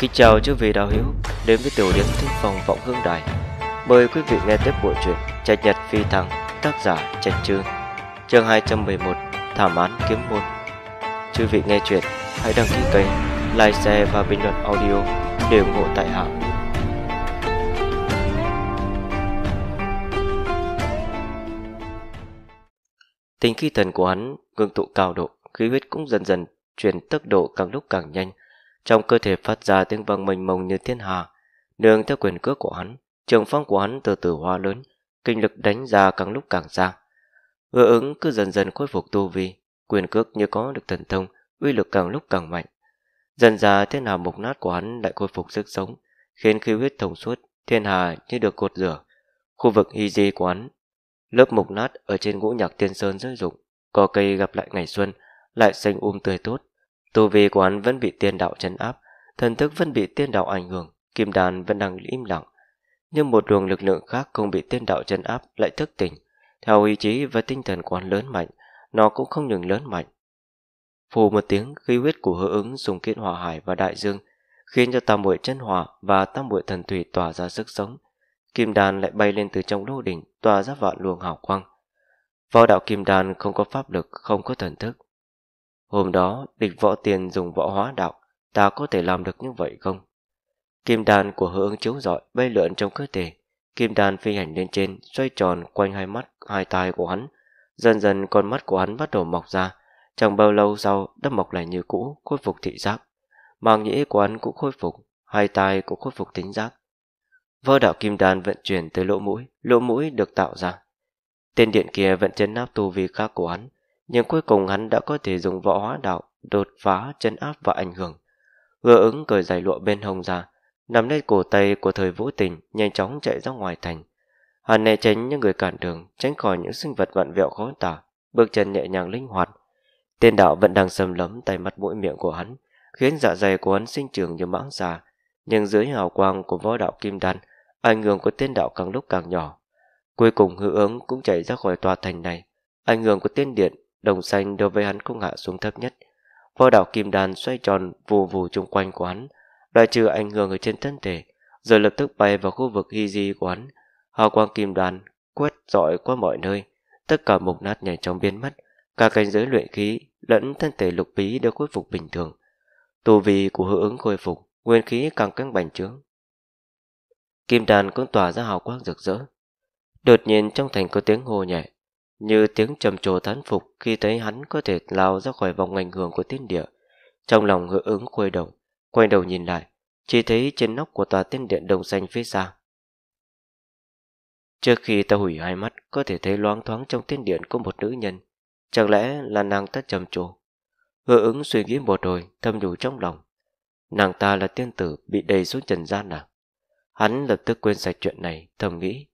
Kính chào chư vị đạo hữu đến với tiểu điểm thính phòng vọng hương đài. Mời quý vị nghe tiếp bộ truyện Trạch Nhật Phi Thăng, tác giả Trạch Trương, chương 211, thảm án kiếm môn. Chư vị nghe truyện, hãy đăng ký kênh, like, share và bình luận audio để ủng hộ tại hạ. Tính khí thần của hắn ngưng tụ cao độ, khí huyết cũng dần dần chuyển tốc độ càng lúc càng nhanh trong cơ thể phát ra tiếng vang mênh mông như thiên hà nương theo quyền cước của hắn trường phong của hắn từ từ hóa lớn kinh lực đánh ra càng lúc càng xa ưa ứng cứ dần dần khôi phục tu vi quyền cước như có được thần thông uy lực càng lúc càng mạnh dần ra thiên hà mục nát của hắn lại khôi phục sức sống khiến khí huyết thông suốt thiên hà như được cột rửa khu vực hy di của hắn lớp mục nát ở trên ngũ nhạc tiên sơn rơi rụng cỏ cây gặp lại ngày xuân lại xanh um tươi tốt Tu vi của hắn vẫn bị tiên đạo chấn áp, thần thức vẫn bị tiên đạo ảnh hưởng, kim đan vẫn đang im lặng. Nhưng một luồng lực lượng khác không bị tiên đạo chấn áp lại thức tỉnh. Theo ý chí và tinh thần của hắn lớn mạnh, nó cũng không ngừng lớn mạnh. Phù một tiếng, khí huyết của hứa ứng dùng kiến hỏa hải và đại dương, khiến cho tam muội chân hỏa và tam muội thần thủy tỏa ra sức sống. Kim đan lại bay lên từ trong lô đỉnh, tỏa ra vạn luồng hào quang. Võ đạo kim đan không có pháp lực, không có thần thức, Hôm đó, địch võ tiền dùng võ hóa đạo, ta có thể làm được như vậy không? Kim đàn của hứa ứng chiếu rọi bay lượn trong cơ thể. Kim đàn phi hành lên trên, xoay tròn quanh hai mắt, hai tai của hắn. Dần dần con mắt của hắn bắt đầu mọc ra. Chẳng bao lâu sau, đã mọc lại như cũ, khôi phục thị giác. Màng nhĩ của hắn cũng khôi phục, hai tai cũng khôi phục tính giác. Võ đạo kim đàn vận chuyển tới lỗ mũi, lỗ mũi được tạo ra. Tên điện kia vẫn chấn áp tu vi khác của hắn, nhưng cuối cùng hắn đã có thể dùng võ hóa đạo đột phá chân áp và ảnh hưởng gơ ứng cởi giày lụa bên hồng ra nằm lấy cổ tay của thời vũ tình nhanh chóng chạy ra ngoài thành hắn né tránh những người cản đường tránh khỏi những sinh vật vặn vẹo khó tả bước chân nhẹ nhàng linh hoạt tên đạo vẫn đang xâm lấm tay mắt mũi miệng của hắn khiến dạ dày của hắn sinh trưởng như mãng xà nhưng dưới hào quang của võ đạo kim đan ảnh hưởng của tên đạo càng lúc càng nhỏ cuối cùng hữu ứng cũng chạy ra khỏi tòa thành này ảnh hưởng của tên điện Đồng xanh đối với hắn cũng hạ xuống thấp nhất. Vò đảo kim đàn xoay tròn vù vù chung quanh quán, loại trừ ảnh hưởng ở trên thân thể, rồi lập tức bay vào khu vực hy di quán. Hào quang kim đàn quét dọi qua mọi nơi, tất cả mục nát nhảy chóng biến mất, cả cảnh giới luyện khí lẫn thân thể lục bí đều khôi phục bình thường. Tu vị của hữu ứng khôi phục, nguyên khí càng căng bành trướng. Kim đàn cũng tỏa ra hào quang rực rỡ. Đột nhiên trong thành có tiếng hồ nhẹ, như tiếng trầm trồ thán phục khi thấy hắn có thể lao ra khỏi vòng ảnh hưởng của tiên địa. Trong lòng hữu ứng khuây đầu quay đầu nhìn lại, chỉ thấy trên nóc của tòa tiên điện đồng xanh phía xa. Trước khi ta hủy hai mắt, có thể thấy loáng thoáng trong tiên điện có một nữ nhân. Chẳng lẽ là nàng ta trầm trồ? Hữu ứng suy nghĩ một hồi, thâm nhủ trong lòng. Nàng ta là tiên tử bị đầy xuống trần gian à? Hắn lập tức quên sạch chuyện này, thầm nghĩ.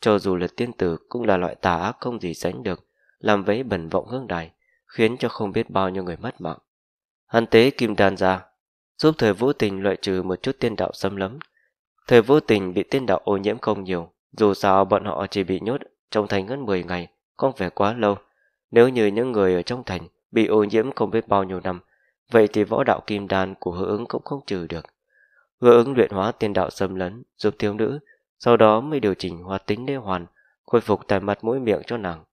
Cho dù là tiên tử cũng là loại tà ác không gì sánh được, làm vấy bẩn vọng hương đài, khiến cho không biết bao nhiêu người mất mạng. Hắn tế kim đan ra, giúp thời vũ tình loại trừ một chút tiên đạo xâm lấm. Thời vũ tình bị tiên đạo ô nhiễm không nhiều, dù sao bọn họ chỉ bị nhốt trong thành hơn 10 ngày, không phải quá lâu. Nếu như những người ở trong thành bị ô nhiễm không biết bao nhiêu năm, vậy thì võ đạo kim đan của hứa ứng cũng không trừ được. Hứa ứng luyện hóa tiên đạo xâm lấn, giúp thiếu nữ sau đó mới điều chỉnh hoạt tính đê hoàn, khôi phục tại mặt mũi miệng cho nàng.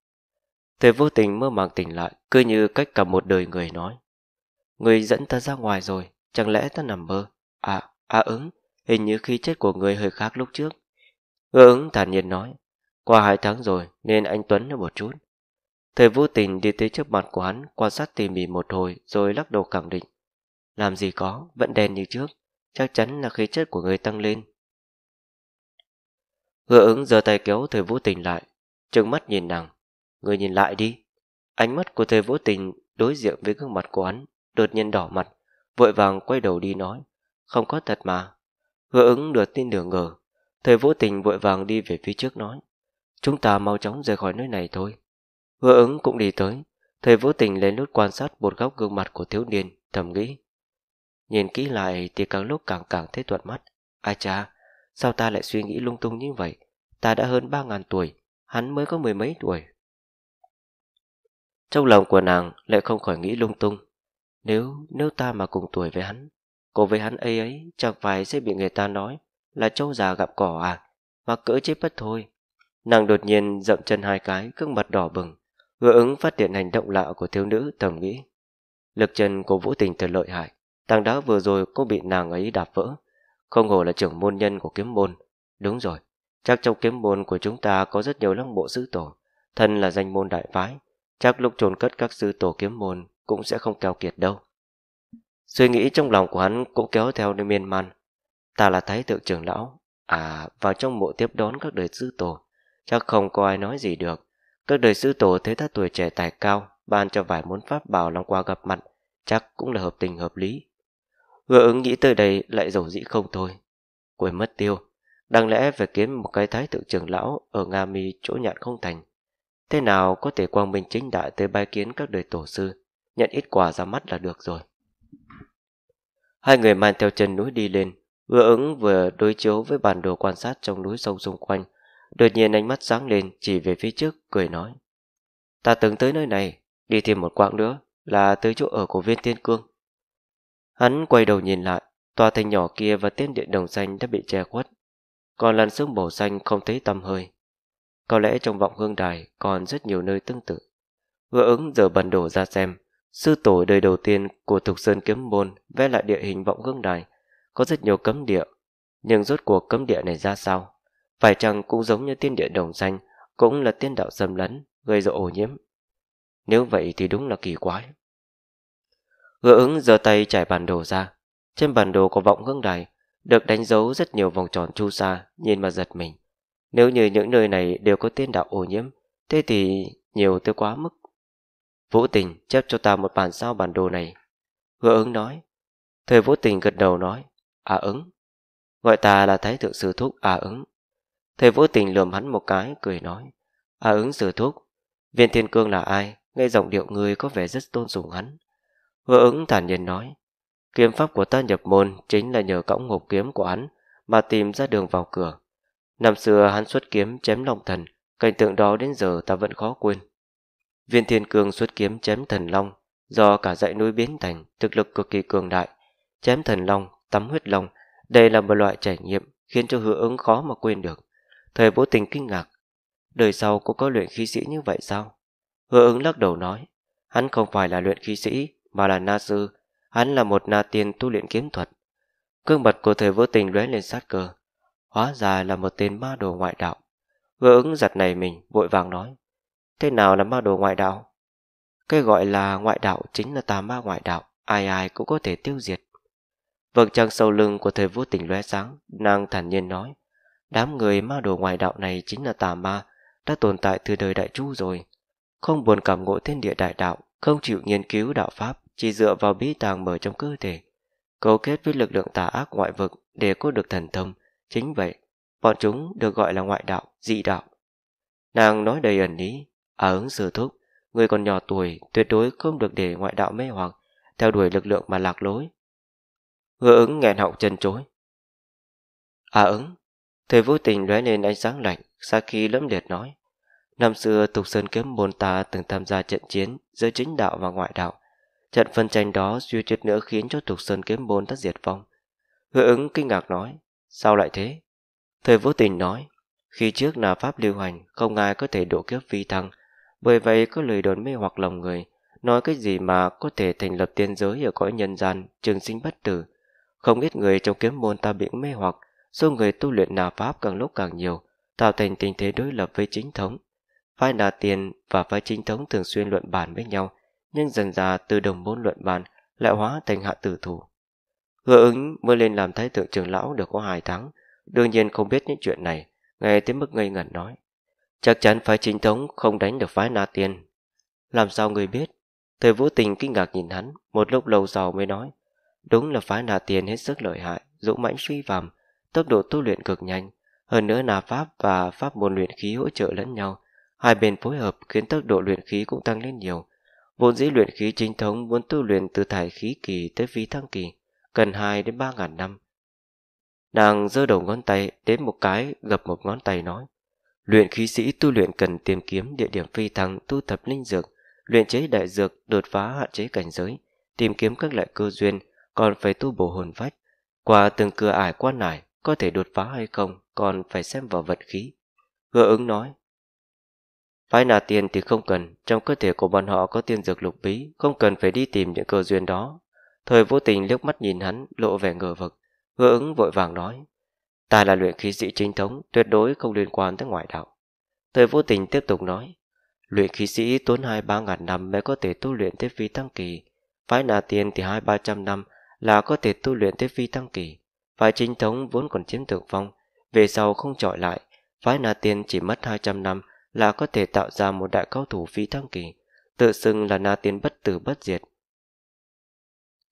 Thầy vô tình mơ màng tỉnh lại, cứ như cách cả một đời người nói. Người dẫn ta ra ngoài rồi, chẳng lẽ ta nằm mơ? À, à ứng, hình như khi chết của người hơi khác lúc trước. Ngơ ứng thản nhiên nói, qua hai tháng rồi nên anh Tuấn được một chút. Thầy vô tình đi tới trước mặt của hắn, quan sát tỉ mỉ một hồi rồi lắc đầu khẳng định. Làm gì có, vẫn đen như trước, chắc chắn là khí chất của người tăng lên Hứa ứng giơ tay kéo thầy vũ tình lại, trừng mắt nhìn nàng. Người nhìn lại đi. Ánh mắt của thầy vũ tình đối diện với gương mặt của hắn, đột nhiên đỏ mặt, vội vàng quay đầu đi nói. Không có thật mà. Hứa ứng được tin đường ngờ. thầy vũ tình vội vàng đi về phía trước nói. Chúng ta mau chóng rời khỏi nơi này thôi. Hứa ứng cũng đi tới. thầy vũ tình lên lút quan sát một góc gương mặt của thiếu niên, thầm nghĩ. Nhìn kỹ lại thì càng lúc càng càng thấy thuận mắt. Ai cha, Sao ta lại suy nghĩ lung tung như vậy? Ta đã hơn ba ngàn tuổi, hắn mới có mười mấy tuổi. Trong lòng của nàng lại không khỏi nghĩ lung tung. Nếu, nếu ta mà cùng tuổi với hắn, cô với hắn ấy ấy chẳng phải sẽ bị người ta nói là trâu già gặp cỏ à, mà cỡ chết bất thôi. Nàng đột nhiên dậm chân hai cái, gương mặt đỏ bừng, vừa ứng phát hiện hành động lạ của thiếu nữ tầm nghĩ. Lực chân của Vũ Tình thật lợi hại, tảng đá vừa rồi cô bị nàng ấy đạp vỡ, không ngờ là trưởng môn nhân của kiếm môn. Đúng rồi, chắc trong kiếm môn của chúng ta có rất nhiều lăng bộ sư tổ. Thân là danh môn đại phái, chắc lúc trồn cất các sư tổ kiếm môn cũng sẽ không keo kiệt đâu. Suy nghĩ trong lòng của hắn cũng kéo theo nơi miên man. Ta là thái thượng trưởng lão, à vào trong mộ tiếp đón các đời sư tổ. Chắc không có ai nói gì được. Các đời sư tổ thấy ta tuổi trẻ tài cao, ban cho vài món pháp bảo lòng qua gặp mặt, chắc cũng là hợp tình hợp lý. Hứa ứng nghĩ tới đây lại dầu dĩ không thôi. Quên mất tiêu, đáng lẽ phải kiếm một cái thái thượng trưởng lão ở Nga Mi chỗ nhạn không thành. Thế nào có thể quang minh chính đại tới bái kiến các đời tổ sư, nhận ít quà ra mắt là được rồi. Hai người mang theo chân núi đi lên, vừa ứng vừa đối chiếu với bản đồ quan sát trong núi sông xung quanh. Đột nhiên ánh mắt sáng lên chỉ về phía trước, cười nói. Ta từng tới nơi này, đi thêm một quãng nữa là tới chỗ ở của viên tiên cương. Hắn quay đầu nhìn lại, tòa thành nhỏ kia và tiên điện đồng xanh đã bị che khuất. Còn làn sương màu xanh không thấy tăm hơi. Có lẽ trong vọng hương đài còn rất nhiều nơi tương tự. Vừa ứng giờ bần đổ ra xem, sư tổ đời đầu tiên của Thục Sơn Kiếm Môn vẽ lại địa hình vọng hương đài, có rất nhiều cấm địa. Nhưng rốt cuộc cấm địa này ra sao? Phải chăng cũng giống như tiên điện đồng xanh, cũng là tiên đạo xâm lấn, gây ra ô nhiễm. Nếu vậy thì đúng là kỳ quái. Hứa ứng giơ tay trải bản đồ ra. Trên bản đồ có vọng hướng đài, được đánh dấu rất nhiều vòng tròn chu sa, nhìn mà giật mình. Nếu như những nơi này đều có tiên đạo ô nhiễm, thế thì nhiều tới quá mức. Vũ tình chép cho ta một bản sao bản đồ này. Hứa ứng nói. Thời vũ tình gật đầu nói. À ứng. Gọi ta là thái thượng sư thúc à ứng. Thầy vũ tình lườm hắn một cái cười nói À ứng sư thúc Viên thiên cương là ai Nghe giọng điệu người có vẻ rất tôn sùng hắn Hứa ứng thản nhiên nói, kiếm pháp của ta nhập môn chính là nhờ cõng ngục kiếm của hắn mà tìm ra đường vào cửa. Năm xưa hắn xuất kiếm chém long thần, cảnh tượng đó đến giờ ta vẫn khó quên. Viên thiên cường xuất kiếm chém thần long, do cả dãy núi biến thành, thực lực cực kỳ cường đại. Chém thần long, tắm huyết long, đây là một loại trải nghiệm khiến cho hứa ứng khó mà quên được. Thời vô tình kinh ngạc, đời sau cũng có luyện khí sĩ như vậy sao? Hứa ứng lắc đầu nói, hắn không phải là luyện khí sĩ, mà là na sư, hắn là một na tiên tu luyện kiếm thuật. Cương bật của thời vô tình lóe lên sát cơ, hóa ra là một tên ma đồ ngoại đạo. Vừa ứng giật này mình, vội vàng nói, thế nào là ma đồ ngoại đạo? Cái gọi là ngoại đạo chính là tà ma ngoại đạo, ai ai cũng có thể tiêu diệt. Vầng trăng sâu lưng của thời vô tình lóe sáng, nàng thản nhiên nói, đám người ma đồ ngoại đạo này chính là tà ma, đã tồn tại từ đời đại chu rồi. Không buồn cảm ngộ thiên địa đại đạo, không chịu nghiên cứu đạo pháp, chỉ dựa vào bí tàng mở trong cơ thể. Cấu kết với lực lượng tà ác ngoại vực để có được thần thông, chính vậy, bọn chúng được gọi là ngoại đạo, dị đạo. Nàng nói đầy ẩn ý, à ứng sư thúc, người còn nhỏ tuổi tuyệt đối không được để ngoại đạo mê hoặc, theo đuổi lực lượng mà lạc lối. Hứa ứng nghẹn họng chân chối. À ứng, thầy vô tình lóe lên ánh sáng lạnh, xa khi lẫm liệt nói. Năm xưa Tục Sơn Kiếm môn ta từng tham gia trận chiến giữa chính đạo và ngoại đạo. Trận phân tranh đó suy chút nữa khiến cho Thục Sơn kiếm môn thất diệt vong. Hứa ứng kinh ngạc nói, sao lại thế? Thời vô tình nói, khi trước là pháp lưu hành, không ai có thể độ kiếp vi thăng. Bởi vậy có lời đồn mê hoặc lòng người, nói cái gì mà có thể thành lập tiên giới ở cõi nhân gian, trường sinh bất tử. Không ít người trong kiếm môn ta bị mê hoặc, số người tu luyện nà pháp càng lúc càng nhiều, tạo thành tình thế đối lập với chính thống. Phái nà tiền và phái chính thống thường xuyên luận bàn với nhau, nhưng dần dà từ đồng môn luận bàn lại hóa thành hạ tử thủ. Hứa ứng mới lên làm thái thượng trưởng lão được có hai tháng, đương nhiên không biết những chuyện này, nghe tới mức ngây ngẩn nói. Chắc chắn phái chính thống không đánh được phái Na Tiên. Làm sao người biết? Thời Vũ tình kinh ngạc nhìn hắn, một lúc lâu sau mới nói. Đúng là phái Na Tiên hết sức lợi hại, dũng mãnh suy phàm, tốc độ tu luyện cực nhanh. Hơn nữa là pháp và pháp môn luyện khí hỗ trợ lẫn nhau. Hai bên phối hợp khiến tốc độ luyện khí cũng tăng lên nhiều, Vốn dĩ luyện khí chính thống muốn tu luyện từ thải khí kỳ tới phi thăng kỳ, cần 2 đến ba ngàn năm. Nàng giơ đầu ngón tay đến một cái gập một ngón tay nói. Luyện khí sĩ tu luyện cần tìm kiếm địa điểm phi thăng tu tập linh dược, luyện chế đại dược đột phá hạn chế cảnh giới, tìm kiếm các loại cơ duyên, còn phải tu bổ hồn phách. Qua từng cửa ải quan nải, có thể đột phá hay không còn phải xem vào vật khí. Hứa ứng nói, phải nà tiền thì không cần, trong cơ thể của bọn họ có tiên dược lục bí, không cần phải đi tìm những cơ duyên đó. Thời vô tình liếc mắt nhìn hắn, lộ vẻ ngờ vực. Hứa ứng vội vàng nói, ta là luyện khí sĩ chính thống, tuyệt đối không liên quan tới ngoại đạo. Thời vô tình tiếp tục nói, luyện khí sĩ tốn hai ba ngàn năm mới có thể tu luyện tới phi tăng kỳ, phái nà tiền thì hai ba trăm năm là có thể tu luyện tới phi tăng kỳ. Phái chính thống vốn còn chiếm thượng phong, về sau không trọi lại, phái nà tiền chỉ mất hai trăm năm là có thể tạo ra một đại cao thủ phi thăng kỳ, tự xưng là na tiên bất tử bất diệt.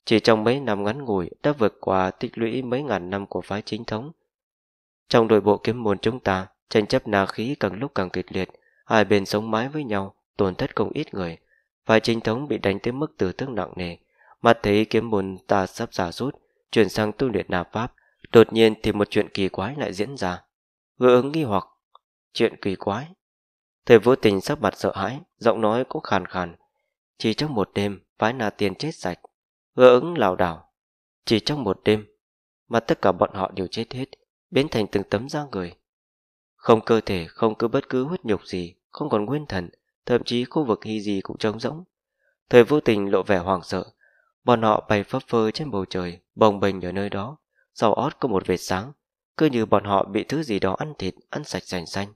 Chỉ trong mấy năm ngắn ngủi đã vượt qua tích lũy mấy ngàn năm của phái chính thống. Trong đội bộ kiếm môn chúng ta, tranh chấp na khí càng lúc càng kịch liệt, hai bên sống mái với nhau, tổn thất không ít người. Phái chính thống bị đánh tới mức tử thương nặng nề, mặt thấy kiếm môn ta sắp giả rút, chuyển sang tu luyện nạp pháp, đột nhiên thì một chuyện kỳ quái lại diễn ra. Ngự ứng nghi hoặc, chuyện kỳ quái Thời vô tình sắc mặt sợ hãi, giọng nói cũng khàn khàn. Chỉ trong một đêm, phái nà Tiên chết sạch. gỡ ứng lảo đảo. Chỉ trong một đêm, mà tất cả bọn họ đều chết hết, biến thành từng tấm da người. Không cơ thể, không cứ bất cứ huyết nhục gì, không còn nguyên thần, thậm chí khu vực hy gì cũng trống rỗng. Thời vô tình lộ vẻ hoảng sợ, bọn họ bay phấp phơ trên bầu trời, bồng bềnh ở nơi đó, sau ót có một vệt sáng, cứ như bọn họ bị thứ gì đó ăn thịt, ăn sạch sành xanh.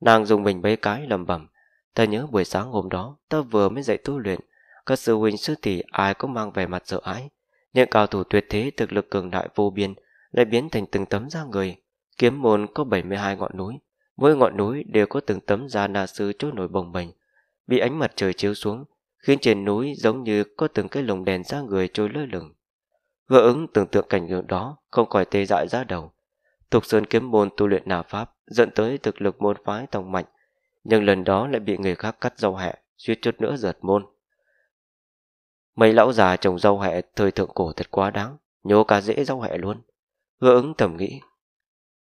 Nàng dùng mình mấy cái lầm bẩm Ta nhớ buổi sáng hôm đó Ta vừa mới dậy tu luyện Các sư huynh sư tỷ ai cũng mang về mặt sợ ái Những cao thủ tuyệt thế thực lực cường đại vô biên Lại biến thành từng tấm da người Kiếm môn có 72 ngọn núi Mỗi ngọn núi đều có từng tấm da na sư trôi nổi bồng bềnh Bị ánh mặt trời chiếu xuống Khiến trên núi giống như có từng cái lồng đèn da người trôi lơ lửng Gỡ ứng tưởng tượng cảnh tượng đó Không khỏi tê dại ra đầu Tục sơn kiếm môn tu luyện nà pháp dẫn tới thực lực môn phái tổng mạnh, nhưng lần đó lại bị người khác cắt dâu hẹ, suýt chút nữa giật môn. Mấy lão già trồng dâu hẹ thời thượng cổ thật quá đáng, nhổ cả dễ dâu hẹ luôn. Hứa ứng tầm nghĩ.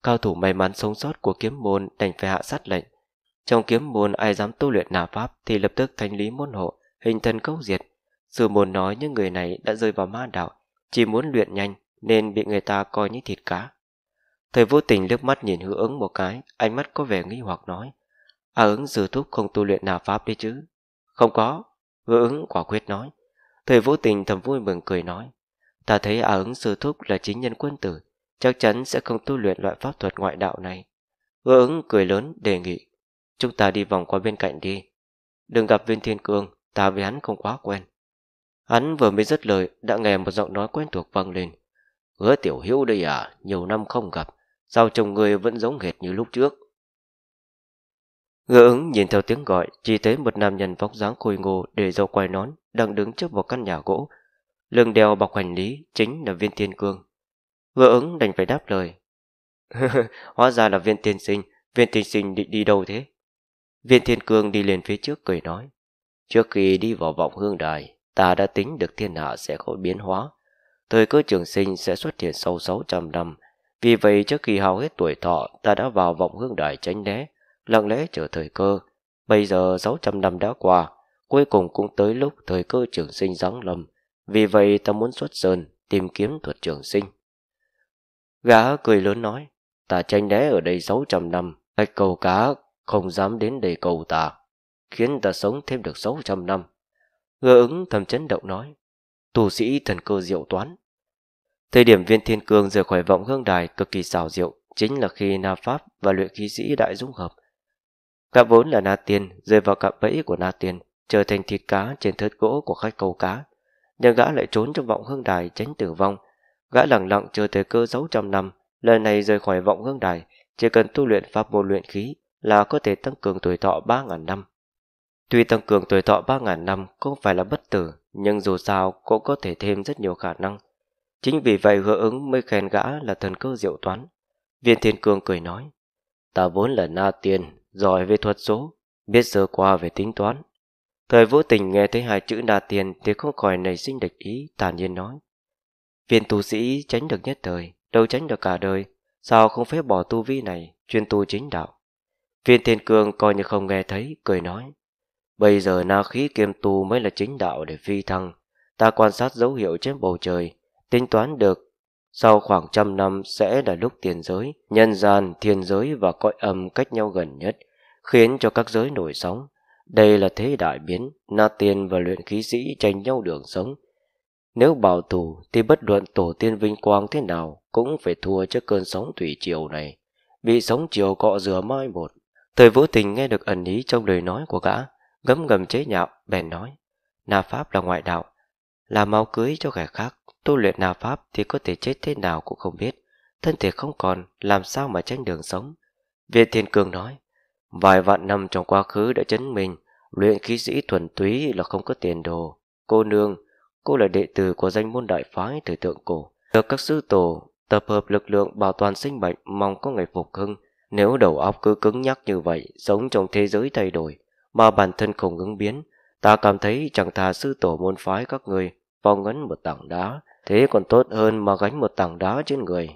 Cao thủ may mắn sống sót của kiếm môn đành phải hạ sát lệnh. Trong kiếm môn ai dám tu luyện nạp pháp thì lập tức thanh lý môn hộ, hình thân câu diệt. Sư môn nói những người này đã rơi vào ma đạo, chỉ muốn luyện nhanh nên bị người ta coi như thịt cá thời vô tình liếc mắt nhìn hứa ứng một cái, ánh mắt có vẻ nghi hoặc nói. À ứng dư thúc không tu luyện nào pháp đi chứ? Không có, hứa ứng quả quyết nói. thời vô tình thầm vui mừng cười nói. Ta thấy à ứng sư thúc là chính nhân quân tử, chắc chắn sẽ không tu luyện loại pháp thuật ngoại đạo này. Hứa ứng cười lớn đề nghị. Chúng ta đi vòng qua bên cạnh đi. Đừng gặp viên thiên cương, ta với hắn không quá quen. Hắn vừa mới dứt lời đã nghe một giọng nói quen thuộc vang lên. Hứa tiểu hữu đây à, nhiều năm không gặp Sao chồng người vẫn giống hệt như lúc trước Ngựa ứng nhìn theo tiếng gọi Chỉ thấy một nam nhân vóc dáng khôi ngô Để dâu quai nón Đang đứng trước một căn nhà gỗ Lưng đeo bọc hành lý Chính là viên tiên cương Ngựa ứng đành phải đáp lời Hóa ra là viên tiên sinh Viên tiên sinh định đi đâu thế Viên thiên cương đi lên phía trước cười nói Trước khi đi vào vọng hương đài Ta đã tính được thiên hạ sẽ có biến hóa Thời cơ trường sinh sẽ xuất hiện sau 600 năm vì vậy trước khi hào hết tuổi thọ ta đã vào vọng hương đài tránh né, lặng lẽ chờ thời cơ. Bây giờ 600 năm đã qua, cuối cùng cũng tới lúc thời cơ trường sinh giáng lâm. Vì vậy ta muốn xuất sơn tìm kiếm thuật trường sinh. Gã cười lớn nói, ta tranh né ở đây 600 năm, ếch cầu cá không dám đến đây cầu ta, khiến ta sống thêm được 600 năm. Ngơ ứng thầm chấn động nói, tù sĩ thần cơ diệu toán, Thời điểm viên thiên cương rời khỏi vọng hương đài cực kỳ xảo diệu, chính là khi Na Pháp và luyện khí sĩ đại dung hợp. cả vốn là Na Tiên, rơi vào cạm bẫy của Na Tiên, trở thành thịt cá trên thớt gỗ của khách câu cá. Nhưng gã lại trốn trong vọng hương đài tránh tử vong. Gã lặng lặng chờ thời cơ 600 năm, lần này rời khỏi vọng hương đài, chỉ cần tu luyện pháp môn luyện khí là có thể tăng cường tuổi thọ 3.000 năm. Tuy tăng cường tuổi thọ 3.000 năm không phải là bất tử, nhưng dù sao cũng có thể thêm rất nhiều khả năng – Chính vì vậy hứa ứng mới khen gã là thần cơ diệu toán. Viên Thiên Cương cười nói, ta vốn là na tiền giỏi về thuật số, biết sơ qua về tính toán. Thời vô tình nghe thấy hai chữ na tiền thì không khỏi nảy sinh địch ý, tàn nhiên nói. Viên tu sĩ tránh được nhất thời, đâu tránh được cả đời, sao không phép bỏ tu vi này, chuyên tu chính đạo. Viên Thiên Cương coi như không nghe thấy, cười nói. Bây giờ na khí kiêm tu mới là chính đạo để phi thăng. Ta quan sát dấu hiệu trên bầu trời, tính toán được sau khoảng trăm năm sẽ là lúc tiền giới, nhân gian, thiên giới và cõi âm cách nhau gần nhất, khiến cho các giới nổi sóng. Đây là thế đại biến, na tiên và luyện khí sĩ tranh nhau đường sống. Nếu bảo thủ thì bất luận tổ tiên vinh quang thế nào cũng phải thua trước cơn sóng thủy triều này, bị sóng triều cọ rửa mai một. Thời vũ tình nghe được ẩn ý trong lời nói của gã, gấm gầm chế nhạo, bèn nói, Na Pháp là ngoại đạo, là mau cưới cho kẻ khác, tu luyện nào pháp thì có thể chết thế nào cũng không biết, thân thể không còn, làm sao mà tranh đường sống. Viện Thiên Cường nói, vài vạn năm trong quá khứ đã chứng minh, luyện khí sĩ thuần túy là không có tiền đồ. Cô nương, cô là đệ tử của danh môn đại phái thời tượng cổ, được các sư tổ tập hợp lực lượng bảo toàn sinh mệnh mong có ngày phục hưng. Nếu đầu óc cứ cứng nhắc như vậy, sống trong thế giới thay đổi, mà bản thân không ứng biến, ta cảm thấy chẳng thà sư tổ môn phái các người, phong ấn một tảng đá, thế còn tốt hơn mà gánh một tảng đá trên người.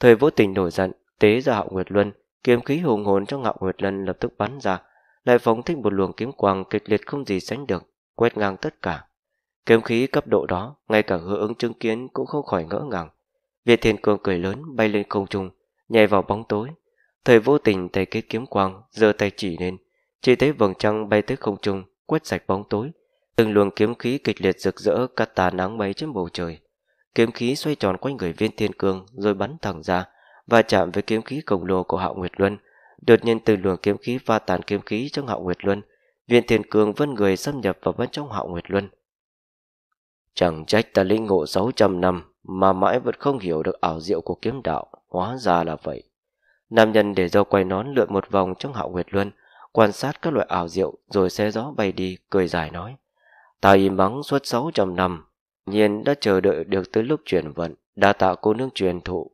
Thời vô tình nổi giận, tế ra hạo Nguyệt Luân, kiếm khí hùng hồn trong ngạo Nguyệt Luân lập tức bắn ra, lại phóng thích một luồng kiếm quang kịch liệt không gì sánh được, quét ngang tất cả. Kiếm khí cấp độ đó, ngay cả hứa ứng chứng kiến cũng không khỏi ngỡ ngàng. Việt Thiên Cường cười lớn bay lên không trung, nhảy vào bóng tối. Thời vô tình tay kết kiếm quang, giơ tay chỉ lên, chỉ thấy vầng trăng bay tới không trung, quét sạch bóng tối, Từng luồng kiếm khí kịch liệt rực rỡ cắt tà nắng mây trên bầu trời. Kiếm khí xoay tròn quanh người viên thiên cương rồi bắn thẳng ra và chạm với kiếm khí khổng lồ của Hạo Nguyệt Luân. Đột nhiên từ luồng kiếm khí va tàn kiếm khí trong Hạo Nguyệt Luân, viên thiên cương vân người xâm nhập vào bên trong Hạo Nguyệt Luân. Chẳng trách ta lĩnh ngộ 600 năm mà mãi vẫn không hiểu được ảo diệu của kiếm đạo, hóa ra là vậy. Nam nhân để dâu quay nón lượn một vòng trong Hạo Nguyệt Luân, quan sát các loại ảo diệu rồi xe gió bay đi, cười dài nói. Ta im mắng suốt 600 năm, nhiên đã chờ đợi được tới lúc chuyển vận, đã tạo cô nương truyền thụ.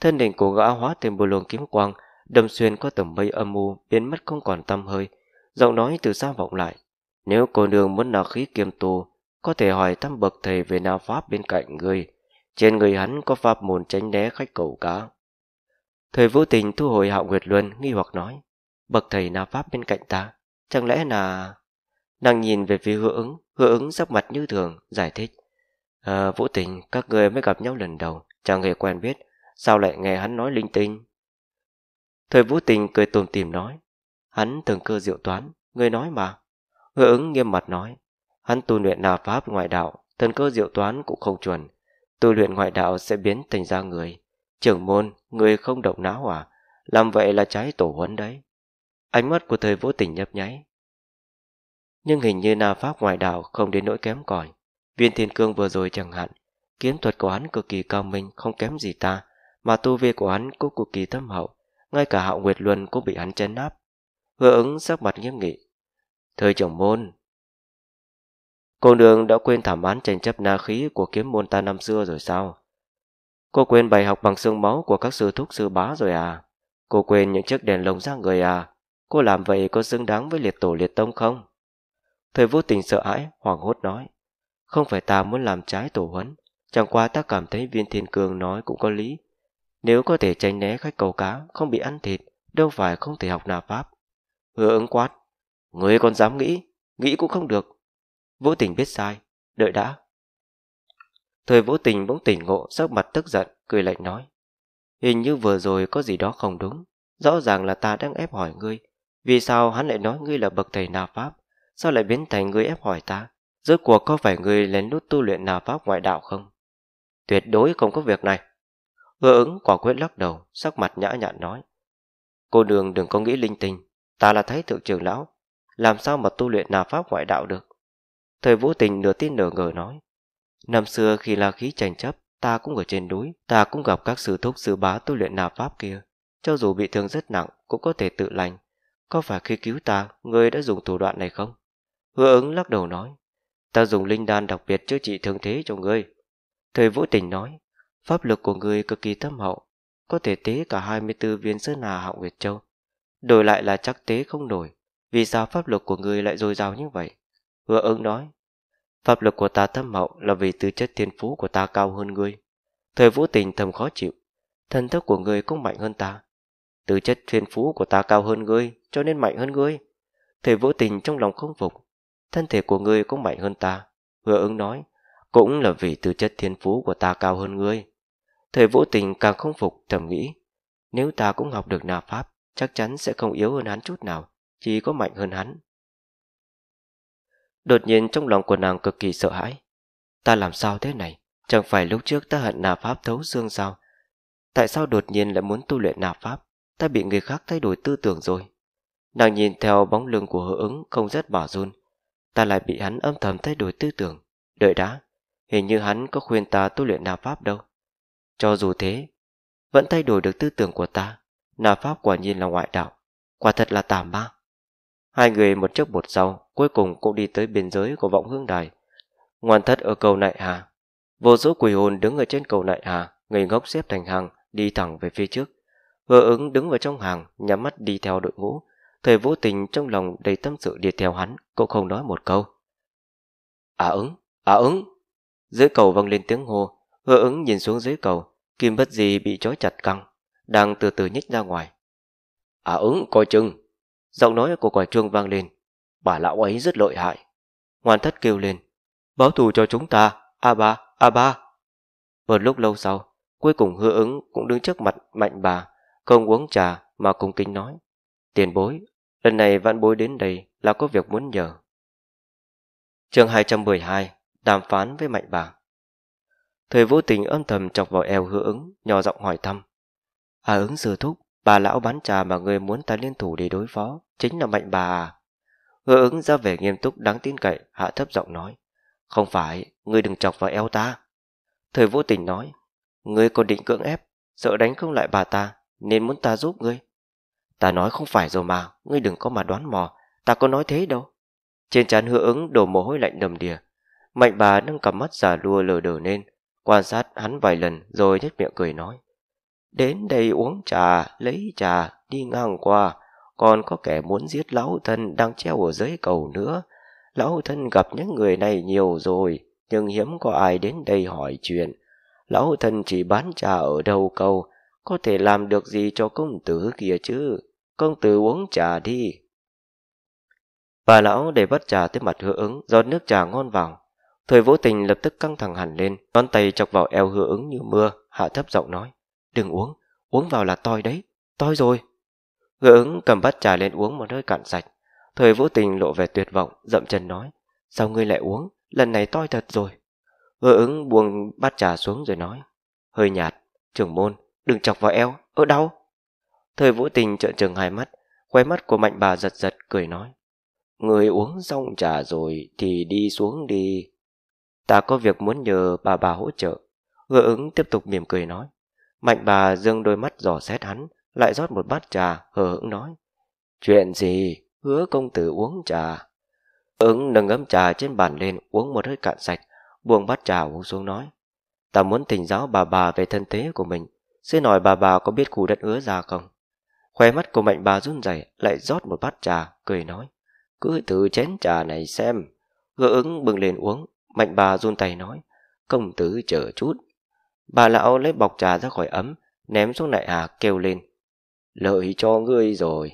Thân đỉnh của gã hóa thêm bù luồng kiếm quang, đâm xuyên qua tầm mây âm u, biến mất không còn tâm hơi. Giọng nói từ xa vọng lại, nếu cô nương muốn nạp khí kiêm tù, có thể hỏi thăm bậc thầy về nào pháp bên cạnh người. Trên người hắn có pháp môn tránh né khách cầu cá. Thời vũ tình thu hồi hạo nguyệt luân nghi hoặc nói, bậc thầy nào pháp bên cạnh ta, chẳng lẽ là... Nàng nhìn về phía hứa ứng, hứa ứng sắc mặt như thường, giải thích. À, Vũ Tình, các người mới gặp nhau lần đầu, chẳng hề quen biết, sao lại nghe hắn nói linh tinh? Thời Vũ Tình cười tùm tìm nói, hắn thường cơ diệu toán, người nói mà. Hứa ứng nghiêm mặt nói, hắn tu luyện nào pháp ngoại đạo, thần cơ diệu toán cũng không chuẩn. Tu luyện ngoại đạo sẽ biến thành ra người. Trưởng môn, người không động não à? Làm vậy là trái tổ huấn đấy. Ánh mắt của thời Vũ Tình nhấp nháy, nhưng hình như Na Pháp ngoại đạo không đến nỗi kém cỏi. Viên Thiên Cương vừa rồi chẳng hạn, kiếm thuật của hắn cực kỳ cao minh, không kém gì ta, mà tu vi của hắn cũng cực kỳ thâm hậu, ngay cả Hạo Nguyệt Luân cũng bị hắn chấn áp. Hứa ứng sắc mặt nghiêm nghị. Thời trưởng môn, Cô nương đã quên thảm án tranh chấp na khí của kiếm môn ta năm xưa rồi sao? Cô quên bài học bằng xương máu của các sư thúc sư bá rồi à? Cô quên những chiếc đèn lồng ra người à? Cô làm vậy có xứng đáng với liệt tổ liệt tông không? thời vô tình sợ hãi, hoảng hốt nói. Không phải ta muốn làm trái tổ huấn, chẳng qua ta cảm thấy viên thiên cường nói cũng có lý. Nếu có thể tránh né khách cầu cá, không bị ăn thịt, đâu phải không thể học nạp pháp. Hứa ứng quát. Người còn dám nghĩ, nghĩ cũng không được. Vô tình biết sai, đợi đã. Thời vô tình bỗng tỉnh ngộ, sắc mặt tức giận, cười lạnh nói. Hình như vừa rồi có gì đó không đúng, rõ ràng là ta đang ép hỏi ngươi, vì sao hắn lại nói ngươi là bậc thầy nạp pháp? Sao lại biến thành người ép hỏi ta Rốt cuộc có phải người lén lút tu luyện nào pháp ngoại đạo không Tuyệt đối không có việc này Hứa ứng quả quyết lắc đầu Sắc mặt nhã nhặn nói Cô đường đừng có nghĩ linh tinh Ta là thái thượng trưởng lão Làm sao mà tu luyện nào pháp ngoại đạo được Thời vũ tình nửa tin nửa ngờ nói Năm xưa khi là khí tranh chấp Ta cũng ở trên núi Ta cũng gặp các sư thúc sư bá tu luyện nào pháp kia Cho dù bị thương rất nặng Cũng có thể tự lành Có phải khi cứu ta Người đã dùng thủ đoạn này không Hứa ứng lắc đầu nói, ta dùng linh đan đặc biệt chữa trị thương thế cho ngươi. Thời vũ tình nói, pháp lực của ngươi cực kỳ thâm hậu, có thể tế cả 24 viên sơn hà họng nguyệt châu. Đổi lại là chắc tế không nổi, vì sao pháp lực của ngươi lại dồi dào như vậy? Hứa ứng nói, pháp lực của ta thâm hậu là vì tư chất thiên phú của ta cao hơn ngươi. Thời vũ tình thầm khó chịu, thần thức của ngươi cũng mạnh hơn ta. Tư chất thiên phú của ta cao hơn ngươi, cho nên mạnh hơn ngươi. Thời vũ tình trong lòng không phục, thân thể của ngươi cũng mạnh hơn ta. Hứa ứng nói, cũng là vì tư chất thiên phú của ta cao hơn ngươi. Thời Vũ tình càng không phục thầm nghĩ, nếu ta cũng học được nạp pháp, chắc chắn sẽ không yếu hơn hắn chút nào, chỉ có mạnh hơn hắn. Đột nhiên trong lòng của nàng cực kỳ sợ hãi. Ta làm sao thế này? Chẳng phải lúc trước ta hận nạp pháp thấu xương sao? Tại sao đột nhiên lại muốn tu luyện nạp pháp? Ta bị người khác thay đổi tư tưởng rồi. Nàng nhìn theo bóng lưng của hứa ứng không rất bỏ run, ta lại bị hắn âm thầm thay đổi tư tưởng. Đợi đã, hình như hắn có khuyên ta tu luyện nà pháp đâu. Cho dù thế, vẫn thay đổi được tư tưởng của ta. Nà pháp quả nhiên là ngoại đạo, quả thật là tà ma. Hai người một trước một sau, cuối cùng cũng đi tới biên giới của vọng hương đài. Ngoan thất ở cầu nại hà. Vô số quỷ hồn đứng ở trên cầu nại hà, người ngốc xếp thành hàng, đi thẳng về phía trước. Hứa ứng đứng ở trong hàng, nhắm mắt đi theo đội ngũ, Thời vô tình trong lòng đầy tâm sự đi theo hắn, cũng không nói một câu. À ứng, à ứng. Dưới cầu vang lên tiếng hô, hứa ứng nhìn xuống dưới cầu, kim bất gì bị trói chặt căng, đang từ từ nhích ra ngoài. À ứng, coi chừng. Giọng nói của quả Chuông vang lên, bà lão ấy rất lợi hại. Hoàn thất kêu lên, báo thù cho chúng ta, a ba, a ba. Một lúc lâu sau, cuối cùng hứa ứng cũng đứng trước mặt mạnh bà, không uống trà mà cung kính nói. Tiền bối, Lần này văn bối đến đây là có việc muốn nhờ. chương 212 Đàm phán với Mạnh bà Thời vô tình âm thầm chọc vào eo hứa ứng, nhỏ giọng hỏi thăm. À ứng sư thúc, bà lão bán trà mà người muốn ta liên thủ để đối phó, chính là mạnh bà à? Hứa ứng ra vẻ nghiêm túc đáng tin cậy, hạ thấp giọng nói. Không phải, ngươi đừng chọc vào eo ta. Thời vô tình nói, ngươi còn định cưỡng ép, sợ đánh không lại bà ta, nên muốn ta giúp ngươi. Ta nói không phải rồi mà Ngươi đừng có mà đoán mò Ta có nói thế đâu Trên trán hứa ứng đổ mồ hôi lạnh đầm đìa Mạnh bà nâng cặp mắt giả lùa lờ đờ lên Quan sát hắn vài lần rồi nhếch miệng cười nói Đến đây uống trà Lấy trà đi ngang qua Còn có kẻ muốn giết lão thân Đang treo ở dưới cầu nữa Lão thân gặp những người này nhiều rồi Nhưng hiếm có ai đến đây hỏi chuyện Lão thân chỉ bán trà ở đầu cầu Có thể làm được gì cho công tử kia chứ công tử uống trà đi. Bà lão để bắt trà tới mặt hứa ứng, rót nước trà ngon vào. Thời vô tình lập tức căng thẳng hẳn lên, ngón tay chọc vào eo hứa ứng như mưa, hạ thấp giọng nói. Đừng uống, uống vào là toi đấy, toi rồi. Hứa ứng cầm bát trà lên uống một hơi cạn sạch. Thời vũ tình lộ vẻ tuyệt vọng, dậm chân nói. Sao ngươi lại uống, lần này toi thật rồi. Hứa ứng buông bát trà xuống rồi nói. Hơi nhạt, trưởng môn, đừng chọc vào eo, ở đau. Thời Vũ Tình trợn trừng hai mắt, khóe mắt của mạnh bà giật giật cười nói. Người uống xong trà rồi thì đi xuống đi. Ta có việc muốn nhờ bà bà hỗ trợ. Hứa ứng tiếp tục mỉm cười nói. Mạnh bà dương đôi mắt dò xét hắn, lại rót một bát trà, hờ hững nói. Chuyện gì? Hứa công tử uống trà. Ứng nâng ấm trà trên bàn lên uống một hơi cạn sạch, buông bát trà uống xuống nói. Ta muốn thỉnh giáo bà bà về thân thế của mình, xin hỏi bà bà có biết khu đất ứa ra không? Khóe mắt của mạnh bà run rẩy lại rót một bát trà, cười nói. Cứ thử chén trà này xem. Gỡ ứng bừng lên uống, mạnh bà run tay nói. Công tử chờ chút. Bà lão lấy bọc trà ra khỏi ấm, ném xuống đại hà kêu lên. Lợi cho ngươi rồi.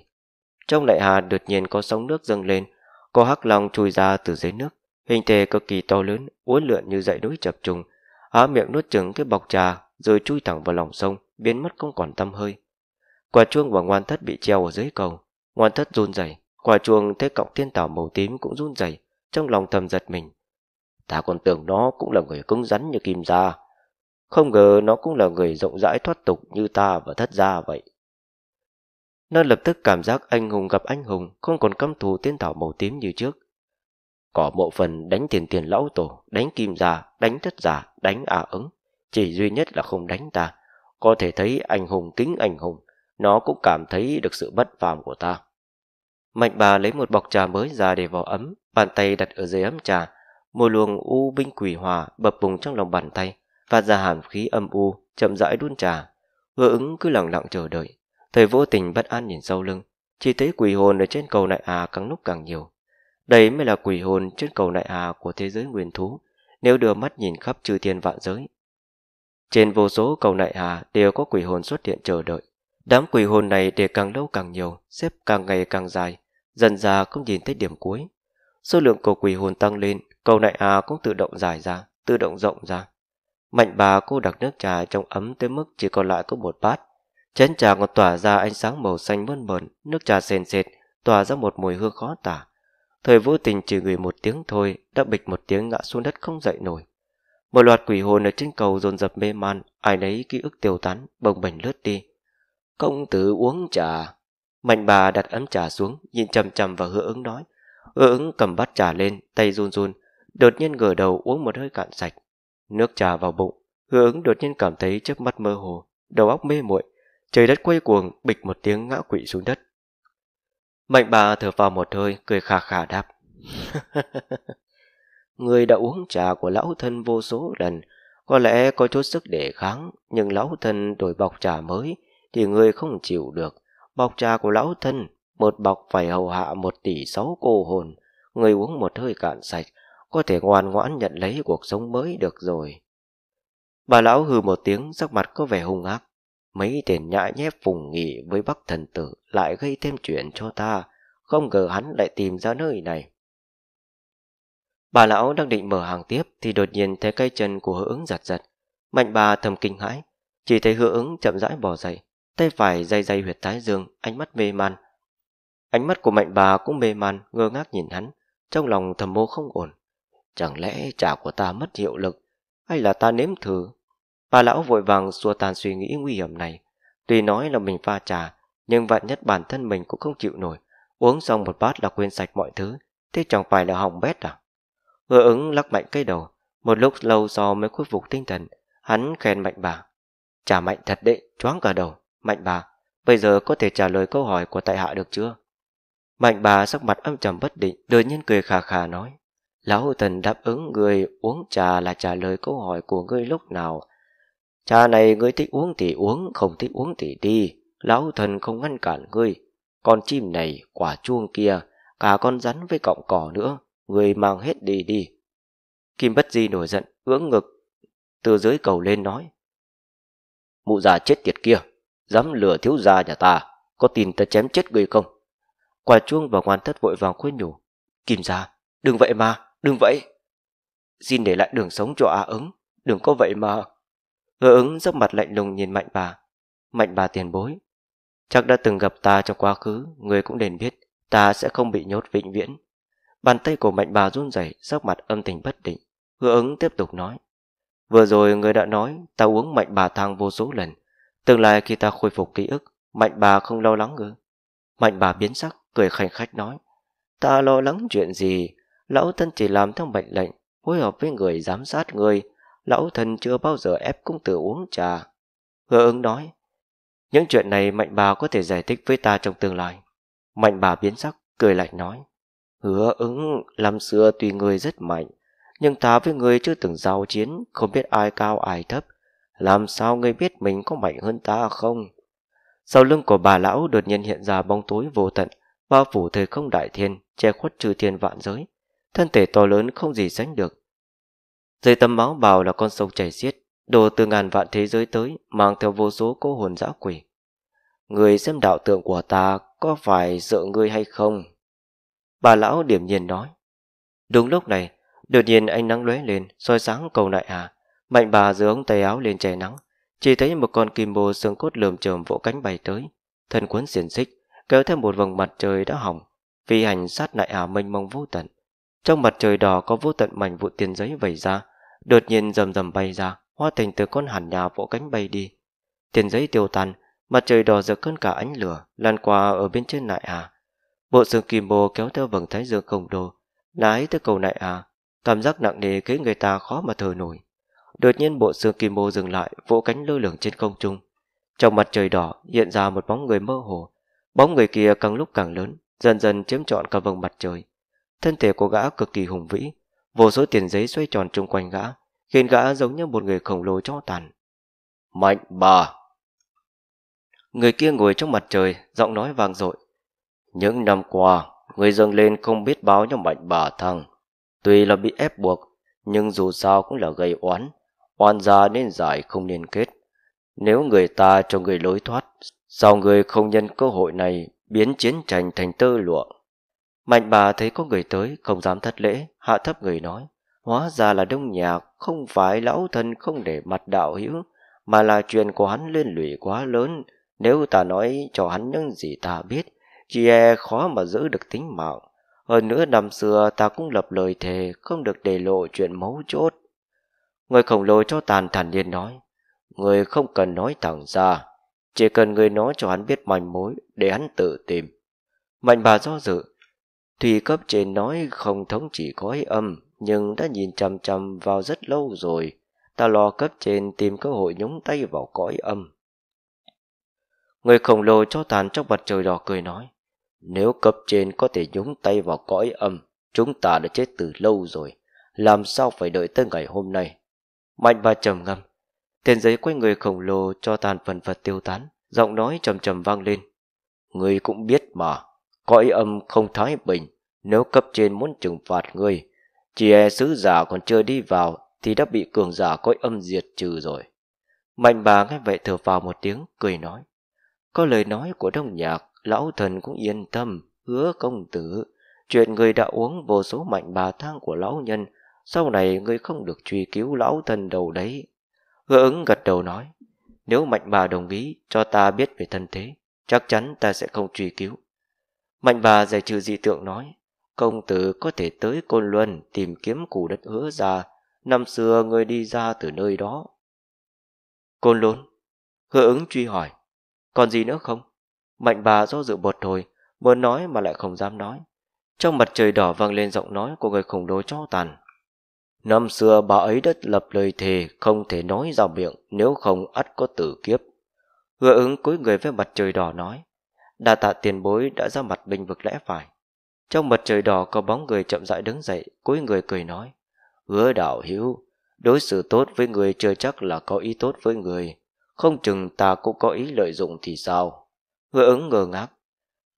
Trong đại hà đột nhiên có sóng nước dâng lên, có hắc long chui ra từ dưới nước. Hình thể cực kỳ to lớn, uốn lượn như dãy núi chập trùng. Há miệng nuốt chừng cái bọc trà, rồi chui thẳng vào lòng sông, biến mất không còn tâm hơi. Quả chuông và ngoan thất bị treo ở dưới cầu. Ngoan thất run rẩy, quả chuông thấy cọng tiên tảo màu tím cũng run rẩy, trong lòng thầm giật mình. Ta còn tưởng nó cũng là người cứng rắn như kim gia. Không ngờ nó cũng là người rộng rãi thoát tục như ta và thất gia vậy. Nó lập tức cảm giác anh hùng gặp anh hùng, không còn căm thù tiên thảo màu tím như trước. Cỏ mộ phần đánh tiền tiền lão tổ, đánh kim gia, đánh thất giả, đánh ả à ứng. Chỉ duy nhất là không đánh ta. Có thể thấy anh hùng kính anh hùng, nó cũng cảm thấy được sự bất phàm của ta. Mạnh bà lấy một bọc trà mới ra để vào ấm, bàn tay đặt ở dưới ấm trà, một luồng u binh quỷ hòa bập bùng trong lòng bàn tay, và ra hàn khí âm u, chậm rãi đun trà. Hứa ứng cứ lặng lặng chờ đợi, thời vô tình bất an nhìn sau lưng, chỉ thấy quỷ hồn ở trên cầu nại hà càng lúc càng nhiều. Đây mới là quỷ hồn trên cầu nại hà của thế giới nguyên thú, nếu đưa mắt nhìn khắp chư thiên vạn giới. Trên vô số cầu nại hà đều có quỷ hồn xuất hiện chờ đợi. Đám quỷ hồn này để càng lâu càng nhiều, xếp càng ngày càng dài, dần ra không nhìn thấy điểm cuối. Số lượng của quỷ hồn tăng lên, cầu nại à cũng tự động dài ra, tự động rộng ra. Mạnh bà cô đặt nước trà trong ấm tới mức chỉ còn lại có một bát. Chén trà còn tỏa ra ánh sáng màu xanh mơn mờn, nước trà sền sệt, tỏa ra một mùi hương khó tả. Thời vô tình chỉ gửi một tiếng thôi, đã bịch một tiếng ngã xuống đất không dậy nổi. Một loạt quỷ hồn ở trên cầu dồn dập mê man, ai nấy ký ức tiêu tán, bồng bềnh lướt đi. Công tử uống trà. Mạnh bà đặt ấm trà xuống, nhìn chầm chầm vào hứa ứng nói. Hứa ứng cầm bát trà lên, tay run run, đột nhiên ngửa đầu uống một hơi cạn sạch. Nước trà vào bụng, hứa ứng đột nhiên cảm thấy chớp mắt mơ hồ, đầu óc mê muội trời đất quay cuồng, bịch một tiếng ngã quỵ xuống đất. Mạnh bà thở vào một hơi, cười khà khà đáp. Người đã uống trà của lão thân vô số lần, có lẽ có chút sức đề kháng, nhưng lão thân đổi bọc trà mới, thì người không chịu được. Bọc trà của lão thân, một bọc phải hầu hạ một tỷ sáu cô hồn. Người uống một hơi cạn sạch, có thể ngoan ngoãn nhận lấy cuộc sống mới được rồi. Bà lão hừ một tiếng, sắc mặt có vẻ hung ác. Mấy tên nhãi nhép phùng nghị với bắc thần tử lại gây thêm chuyện cho ta, không ngờ hắn lại tìm ra nơi này. Bà lão đang định mở hàng tiếp thì đột nhiên thấy cây chân của hứa ứng giật giật. Mạnh bà thầm kinh hãi, chỉ thấy hứa ứng chậm rãi bò dậy tay phải dây dây huyệt thái dương, ánh mắt mê man. Ánh mắt của mạnh bà cũng mê man, ngơ ngác nhìn hắn, trong lòng thầm mô không ổn. Chẳng lẽ trả của ta mất hiệu lực, hay là ta nếm thử? Bà lão vội vàng xua tan suy nghĩ nguy hiểm này. Tuy nói là mình pha trà, nhưng vạn nhất bản thân mình cũng không chịu nổi. Uống xong một bát là quên sạch mọi thứ, thế chẳng phải là hỏng bét à? Hứa ứng lắc mạnh cây đầu, một lúc lâu sau mới khôi phục tinh thần, hắn khen mạnh bà. Trà mạnh thật đệ, choáng cả đầu. Mạnh bà, bây giờ có thể trả lời câu hỏi của tại hạ được chưa? Mạnh bà sắc mặt âm trầm bất định, đột nhiên cười khà khà nói. Lão thần đáp ứng người uống trà là trả lời câu hỏi của ngươi lúc nào. Trà này ngươi thích uống thì uống, không thích uống thì đi. Lão thần không ngăn cản ngươi. Con chim này, quả chuông kia, cả con rắn với cọng cỏ nữa, ngươi mang hết đi đi. Kim Bất Di nổi giận, ưỡng ngực, từ dưới cầu lên nói. Mụ già chết tiệt kia, dám lừa thiếu gia nhà ta có tin ta chém chết người không quả chuông và ngoan thất vội vàng khuyên nhủ kim gia đừng vậy mà đừng vậy xin để lại đường sống cho a ứng đừng có vậy mà hứa ứng sắc mặt lạnh lùng nhìn mạnh bà mạnh bà tiền bối chắc đã từng gặp ta trong quá khứ người cũng nên biết ta sẽ không bị nhốt vĩnh viễn bàn tay của mạnh bà run rẩy sắc mặt âm tình bất định hứa ứng tiếp tục nói vừa rồi người đã nói ta uống mạnh bà thang vô số lần Tương lai khi ta khôi phục ký ức, mạnh bà không lo lắng ư? Mạnh bà biến sắc, cười khanh khách nói. Ta lo lắng chuyện gì? Lão thân chỉ làm theo mệnh lệnh, phối hợp với người giám sát người. Lão thân chưa bao giờ ép công tử uống trà. Hứa ứng nói. Những chuyện này mạnh bà có thể giải thích với ta trong tương lai. Mạnh bà biến sắc, cười lạnh nói. Hứa ứng, làm xưa tùy người rất mạnh, nhưng ta với người chưa từng giao chiến, không biết ai cao ai thấp. Làm sao ngươi biết mình có mạnh hơn ta không? Sau lưng của bà lão đột nhiên hiện ra bóng tối vô tận, bao phủ thời không đại thiên, che khuất trừ thiên vạn giới. Thân thể to lớn không gì sánh được. Dưới tấm máu bào là con sông chảy xiết, đồ từ ngàn vạn thế giới tới, mang theo vô số cô hồn dã quỷ. Người xem đạo tượng của ta có phải sợ ngươi hay không? Bà lão điểm nhiên nói. Đúng lúc này, đột nhiên ánh nắng lóe lên, soi sáng cầu nại hà, Mạnh bà dưới ống tay áo lên che nắng, chỉ thấy một con kim bồ xương cốt lườm chồm vỗ cánh bay tới, thân cuốn xiển xích, kéo theo một vầng mặt trời đã hỏng, phi hành sát lại ảo à mênh mông vô tận. Trong mặt trời đỏ có vô tận mảnh vụn tiền giấy vẩy ra, đột nhiên rầm rầm bay ra, hóa thành từ con hàn nhà vỗ cánh bay đi. Tiền giấy tiêu tan, mặt trời đỏ rực hơn cả ánh lửa, lan qua ở bên trên nại à. Bộ xương kim bồ kéo theo vầng thái dương khổng đồ, lái tới cầu nại à, cảm giác nặng nề khiến người ta khó mà thở nổi. Đột nhiên bộ xương kim mô dừng lại Vỗ cánh lơ lửng trên không trung Trong mặt trời đỏ hiện ra một bóng người mơ hồ Bóng người kia càng lúc càng lớn Dần dần chiếm trọn cả vầng mặt trời Thân thể của gã cực kỳ hùng vĩ Vô số tiền giấy xoay tròn chung quanh gã Khiến gã giống như một người khổng lồ cho tàn Mạnh bà Người kia ngồi trong mặt trời Giọng nói vang dội Những năm qua Người dâng lên không biết báo nhau mạnh bà thằng Tuy là bị ép buộc Nhưng dù sao cũng là gây oán oan gia nên giải không liên kết. Nếu người ta cho người lối thoát, sao người không nhân cơ hội này biến chiến tranh thành tơ lụa? Mạnh bà thấy có người tới, không dám thất lễ, hạ thấp người nói. Hóa ra là đông nhạc, không phải lão thân không để mặt đạo hữu, mà là chuyện của hắn liên lụy quá lớn. Nếu ta nói cho hắn những gì ta biết, chỉ e khó mà giữ được tính mạng. Hơn nữa năm xưa ta cũng lập lời thề không được để lộ chuyện mấu chốt. Người khổng lồ cho tàn thản nhiên nói Người không cần nói thẳng ra Chỉ cần người nói cho hắn biết manh mối Để hắn tự tìm Mạnh bà do dự Thùy cấp trên nói không thống chỉ có âm Nhưng đã nhìn chằm chằm vào rất lâu rồi Ta lo cấp trên tìm cơ hội nhúng tay vào cõi âm Người khổng lồ cho tàn trong mặt trời đỏ cười nói Nếu cấp trên có thể nhúng tay vào cõi âm Chúng ta đã chết từ lâu rồi Làm sao phải đợi tới ngày hôm nay Mạnh bà trầm ngâm. Tên giấy quay người khổng lồ cho tàn phần vật tiêu tán, giọng nói trầm trầm vang lên. Người cũng biết mà, cõi âm không thái bình, nếu cấp trên muốn trừng phạt ngươi, chỉ e sứ giả còn chưa đi vào thì đã bị cường giả cõi âm diệt trừ rồi. Mạnh bà nghe vậy thở vào một tiếng, cười nói. Có lời nói của đông nhạc, lão thần cũng yên tâm, hứa công tử. Chuyện người đã uống vô số mạnh bà thang của lão nhân sau này ngươi không được truy cứu lão thân đầu đấy. Hứa ứng gật đầu nói, nếu mạnh bà đồng ý cho ta biết về thân thế, chắc chắn ta sẽ không truy cứu. Mạnh bà giải trừ dị tượng nói, công tử có thể tới Côn Luân tìm kiếm củ đất hứa già, năm xưa ngươi đi ra từ nơi đó. Côn Luân, hứa ứng truy hỏi, còn gì nữa không? Mạnh bà do dự bột thôi, muốn nói mà lại không dám nói. Trong mặt trời đỏ vang lên giọng nói của người khổng lồ cho tàn, Năm xưa bà ấy đã lập lời thề không thể nói ra miệng nếu không ắt có tử kiếp. Hứa ứng cúi người với mặt trời đỏ nói, đa tạ tiền bối đã ra mặt bình vực lẽ phải. Trong mặt trời đỏ có bóng người chậm rãi đứng dậy, cúi người cười nói, hứa đạo hữu đối xử tốt với người chưa chắc là có ý tốt với người, không chừng ta cũng có ý lợi dụng thì sao. Hứa ứng ngờ ngác,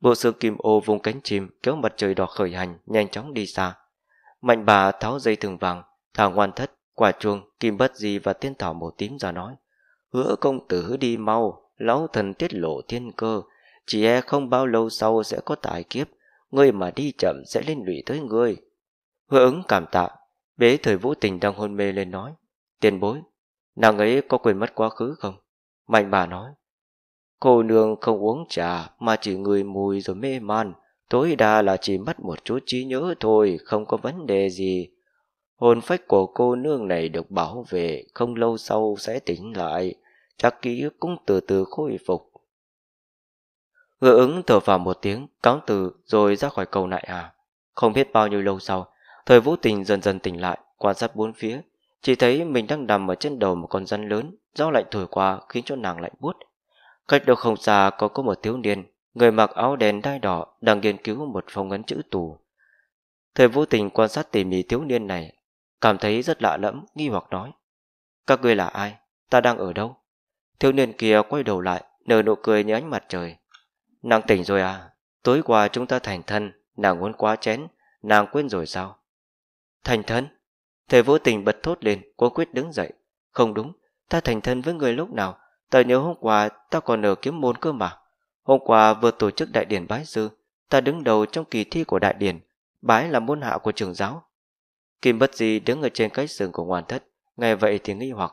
bộ xương kim ô vùng cánh chim kéo mặt trời đỏ khởi hành, nhanh chóng đi xa. Mạnh bà tháo dây thừng vàng, thằng ngoan thất, quả chuông, kim bất gì và tiên thảo màu tím ra nói. Hứa công tử đi mau, lão thần tiết lộ thiên cơ. Chỉ e không bao lâu sau sẽ có tài kiếp, người mà đi chậm sẽ liên lụy tới người Hứa ứng cảm tạ, bế thời vũ tình đang hôn mê lên nói. Tiền bối, nàng ấy có quên mất quá khứ không? Mạnh bà nói. Cô nương không uống trà mà chỉ người mùi rồi mê man, tối đa là chỉ mất một chút trí nhớ thôi, không có vấn đề gì. Hồn phách của cô nương này được bảo vệ, không lâu sau sẽ tỉnh lại, chắc ký ức cũng từ từ khôi phục. Ngựa ứng thở vào một tiếng, cáo từ rồi ra khỏi cầu nại à. Không biết bao nhiêu lâu sau, thời vũ tình dần dần tỉnh lại, quan sát bốn phía. Chỉ thấy mình đang nằm ở trên đầu một con rắn lớn, gió lạnh thổi qua khiến cho nàng lạnh buốt. Cách đâu không xa có có một thiếu niên, người mặc áo đen đai đỏ đang nghiên cứu một phong ấn chữ tù. Thời vô tình quan sát tỉ mỉ thiếu niên này, Cảm thấy rất lạ lẫm, nghi hoặc nói. Các ngươi là ai? Ta đang ở đâu? Thiếu niên kia quay đầu lại, nở nụ cười như ánh mặt trời. Nàng tỉnh rồi à? Tối qua chúng ta thành thân, nàng muốn quá chén, nàng quên rồi sao? Thành thân? Thầy vô tình bật thốt lên, cố quyết đứng dậy. Không đúng, ta thành thân với người lúc nào? Ta nhớ hôm qua ta còn ở kiếm môn cơ mà. Hôm qua vừa tổ chức đại điển bái sư, ta đứng đầu trong kỳ thi của đại điển. Bái là môn hạ của trường giáo, Kim bất di đứng ở trên cái giường của ngoan thất, nghe vậy thì nghi hoặc.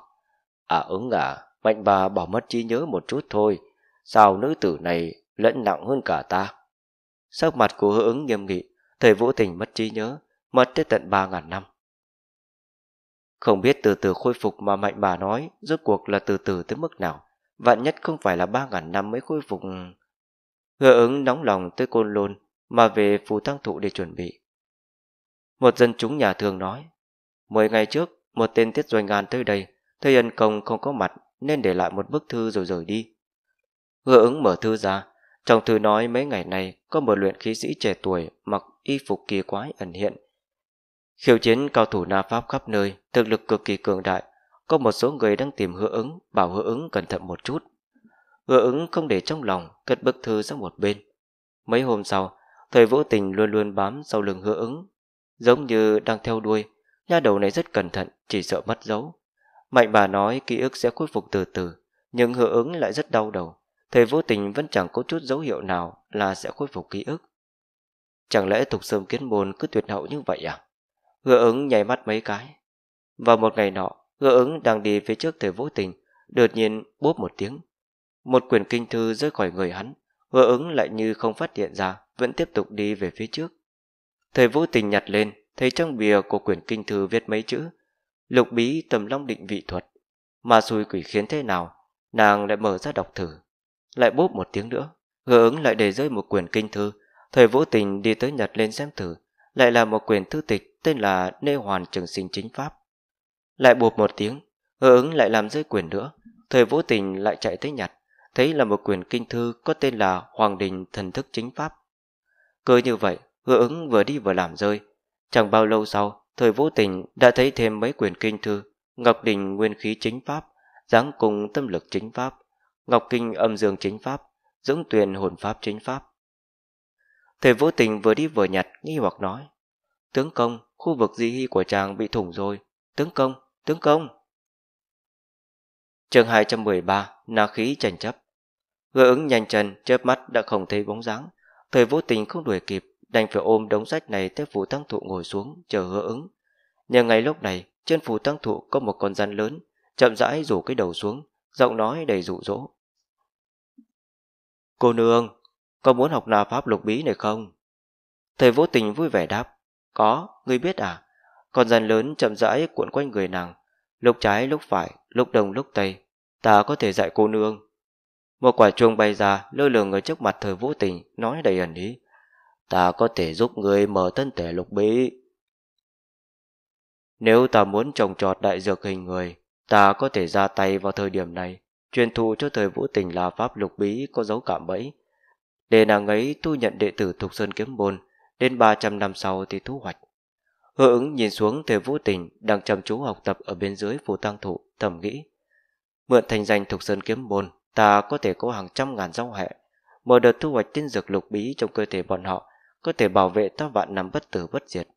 À ứng à, mạnh bà bỏ mất trí nhớ một chút thôi, sao nữ tử này lẫn nặng hơn cả ta. Sắc mặt của hứa ứng nghiêm nghị, thầy vô tình mất trí nhớ, mất tới tận 3.000 năm. Không biết từ từ khôi phục mà mạnh bà nói, rốt cuộc là từ từ tới mức nào. Vạn nhất không phải là 3.000 năm mới khôi phục... Hứa ứng nóng lòng tới côn lôn, mà về phù tăng thụ để chuẩn bị. Một dân chúng nhà thường nói, mười ngày trước, một tên tiết doanh ngàn tới đây, thầy ân công không có mặt nên để lại một bức thư rồi rời đi. Hứa ứng mở thư ra, trong thư nói mấy ngày này có một luyện khí sĩ trẻ tuổi mặc y phục kỳ quái ẩn hiện. Khiêu chiến cao thủ Na Pháp khắp nơi, thực lực cực kỳ cường đại, có một số người đang tìm hứa ứng, bảo hứa ứng cẩn thận một chút. Hứa ứng không để trong lòng, cất bức thư sang một bên. Mấy hôm sau, thầy Vũ tình luôn luôn bám sau lưng hứa ứng, giống như đang theo đuôi. Nha đầu này rất cẩn thận, chỉ sợ mất dấu. Mạnh bà nói ký ức sẽ khôi phục từ từ, nhưng hưởng ứng lại rất đau đầu. Thầy vô tình vẫn chẳng có chút dấu hiệu nào là sẽ khôi phục ký ức. Chẳng lẽ tục sơm kiến môn cứ tuyệt hậu như vậy à? Hứa ứng nhảy mắt mấy cái. Vào một ngày nọ, hứa ứng đang đi phía trước thầy vô tình, đột nhiên bốp một tiếng. Một quyển kinh thư rơi khỏi người hắn, hứa ứng lại như không phát hiện ra, vẫn tiếp tục đi về phía trước. Thầy vô tình nhặt lên, thấy trong bìa của quyển kinh thư viết mấy chữ. Lục bí tầm long định vị thuật. Mà xui quỷ khiến thế nào, nàng lại mở ra đọc thử. Lại bốp một tiếng nữa, hứa ứng lại để rơi một quyển kinh thư. Thầy vô tình đi tới nhặt lên xem thử, lại là một quyển thư tịch tên là Nê Hoàn Trường Sinh Chính Pháp. Lại bụp một tiếng, hứa ứng lại làm rơi quyển nữa. Thời vô tình lại chạy tới nhặt, thấy là một quyển kinh thư có tên là Hoàng Đình Thần Thức Chính Pháp. Cứ như vậy, hứa ứng vừa đi vừa làm rơi. Chẳng bao lâu sau, thời vô tình đã thấy thêm mấy quyển kinh thư, Ngọc Đình Nguyên Khí Chính Pháp, dáng cùng Tâm Lực Chính Pháp, Ngọc Kinh Âm Dương Chính Pháp, Dưỡng Tuyền Hồn Pháp Chính Pháp. Thời vô tình vừa đi vừa nhặt, nghi hoặc nói. Tướng công, khu vực di hy của chàng bị thủng rồi. Tướng công, tướng công. chương 213, Na khí tranh chấp. Gỡ ứng nhanh chân, chớp mắt đã không thấy bóng dáng. Thời vô tình không đuổi kịp, đành phải ôm đống sách này tới phù tăng thụ ngồi xuống chờ hứa ứng Nhờ ngay lúc này trên phù tăng thụ có một con rắn lớn chậm rãi rủ cái đầu xuống giọng nói đầy rụ rỗ cô nương có muốn học nà pháp lục bí này không thầy vô tình vui vẻ đáp có ngươi biết à con rắn lớn chậm rãi cuộn quanh người nàng lúc trái lúc phải lúc đông lúc tây ta có thể dạy cô nương một quả chuông bay ra lơ lửng ở trước mặt thời vô tình nói đầy ẩn ý ta có thể giúp ngươi mở thân thể lục bí. Nếu ta muốn trồng trọt đại dược hình người, ta có thể ra tay vào thời điểm này, truyền thụ cho thời vũ tình là pháp lục bí có dấu cảm bẫy. Để nàng ấy tu nhận đệ tử Thục Sơn Kiếm Bồn, đến 300 năm sau thì thu hoạch. Hứa ứng nhìn xuống thời vũ tình đang chăm chú học tập ở bên dưới phù tăng thụ, thầm nghĩ. Mượn thành danh Thục Sơn Kiếm Bồn, ta có thể có hàng trăm ngàn rau hẹ, mở đợt thu hoạch tiên dược lục bí trong cơ thể bọn họ có thể bảo vệ ta vạn năm bất tử bất diệt.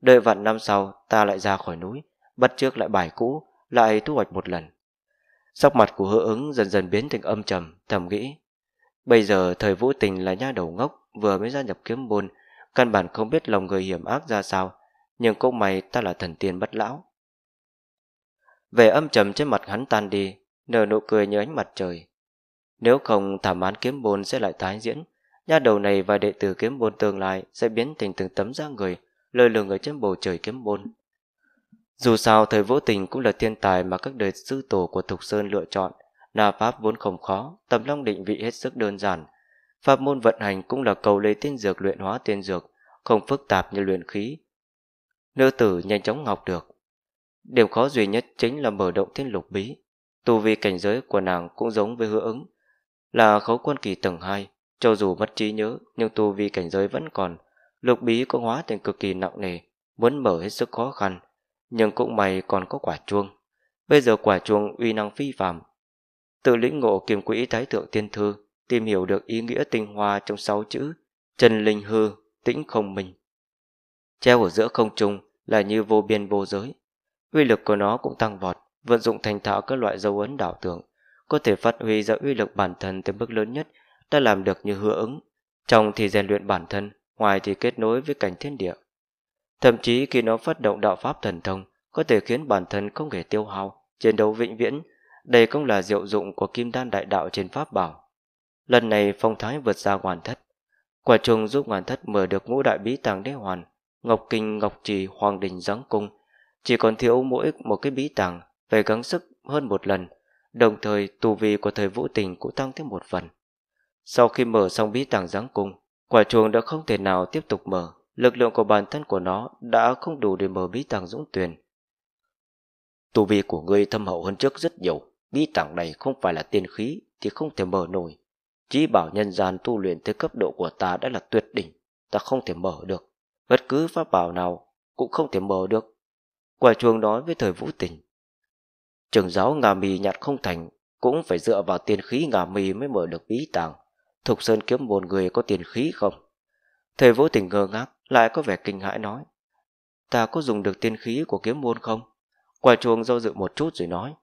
Đợi vạn năm sau, ta lại ra khỏi núi, bắt trước lại bài cũ, lại thu hoạch một lần. Sắc mặt của hứa ứng dần dần biến thành âm trầm, thầm nghĩ. Bây giờ thời vũ tình là nha đầu ngốc, vừa mới gia nhập kiếm môn, căn bản không biết lòng người hiểm ác ra sao, nhưng cũng may ta là thần tiên bất lão. Về âm trầm trên mặt hắn tan đi, nở nụ cười như ánh mặt trời. Nếu không thảm án kiếm môn sẽ lại tái diễn, Nha đầu này và đệ tử kiếm bôn tương lai sẽ biến thành từng tấm da người, lơ lửng ở trên bầu trời kiếm bôn. Dù sao, thời vũ tình cũng là thiên tài mà các đời sư tổ của Thục Sơn lựa chọn. là Pháp vốn không khó, tầm long định vị hết sức đơn giản. Pháp môn vận hành cũng là cầu lấy tiên dược luyện hóa tiên dược, không phức tạp như luyện khí. Nữ tử nhanh chóng ngọc được. Điểm khó duy nhất chính là mở động thiên lục bí. Tu vi cảnh giới của nàng cũng giống với hứa ứng, là khấu quân kỳ tầng 2, cho dù mất trí nhớ, nhưng tu vi cảnh giới vẫn còn. Lục bí cũng hóa thành cực kỳ nặng nề, muốn mở hết sức khó khăn. Nhưng cũng may còn có quả chuông. Bây giờ quả chuông uy năng phi phàm. Tự lĩnh ngộ kiềm quỹ thái thượng tiên thư, tìm hiểu được ý nghĩa tinh hoa trong sáu chữ Trần linh hư, tĩnh không minh. Treo ở giữa không trung là như vô biên vô giới. Uy lực của nó cũng tăng vọt, vận dụng thành thạo các loại dấu ấn đảo tưởng, có thể phát huy ra uy lực bản thân tới mức lớn nhất đã làm được như hứa ứng, trong thì rèn luyện bản thân, ngoài thì kết nối với cảnh thiên địa. Thậm chí khi nó phát động đạo pháp thần thông, có thể khiến bản thân không hề tiêu hao, chiến đấu vĩnh viễn, đây cũng là diệu dụng của kim đan đại đạo trên pháp bảo. Lần này phong thái vượt ra hoàn thất, quả trùng giúp hoàn thất mở được ngũ đại bí tàng đế hoàn, ngọc kinh, ngọc trì, hoàng đình giáng cung, chỉ còn thiếu mỗi một cái bí tàng, về gắng sức hơn một lần, đồng thời tù vi của thời vũ tình cũng tăng thêm một phần. Sau khi mở xong bí tàng giáng cung, quả chuông đã không thể nào tiếp tục mở, lực lượng của bản thân của nó đã không đủ để mở bí tàng dũng tuyền. Tu vi của ngươi thâm hậu hơn trước rất nhiều, bí tàng này không phải là tiên khí thì không thể mở nổi. Chí bảo nhân gian tu luyện tới cấp độ của ta đã là tuyệt đỉnh, ta không thể mở được. Bất cứ pháp bảo nào cũng không thể mở được. Quả chuông nói với thời vũ tình. Trường giáo ngà mì nhạt không thành, cũng phải dựa vào tiên khí ngà mì mới mở được bí tàng. Thục Sơn kiếm bồn người có tiền khí không? Thầy vô tình ngơ ngác, lại có vẻ kinh hãi nói. Ta có dùng được tiên khí của kiếm môn không? Quả chuông do dự một chút rồi nói.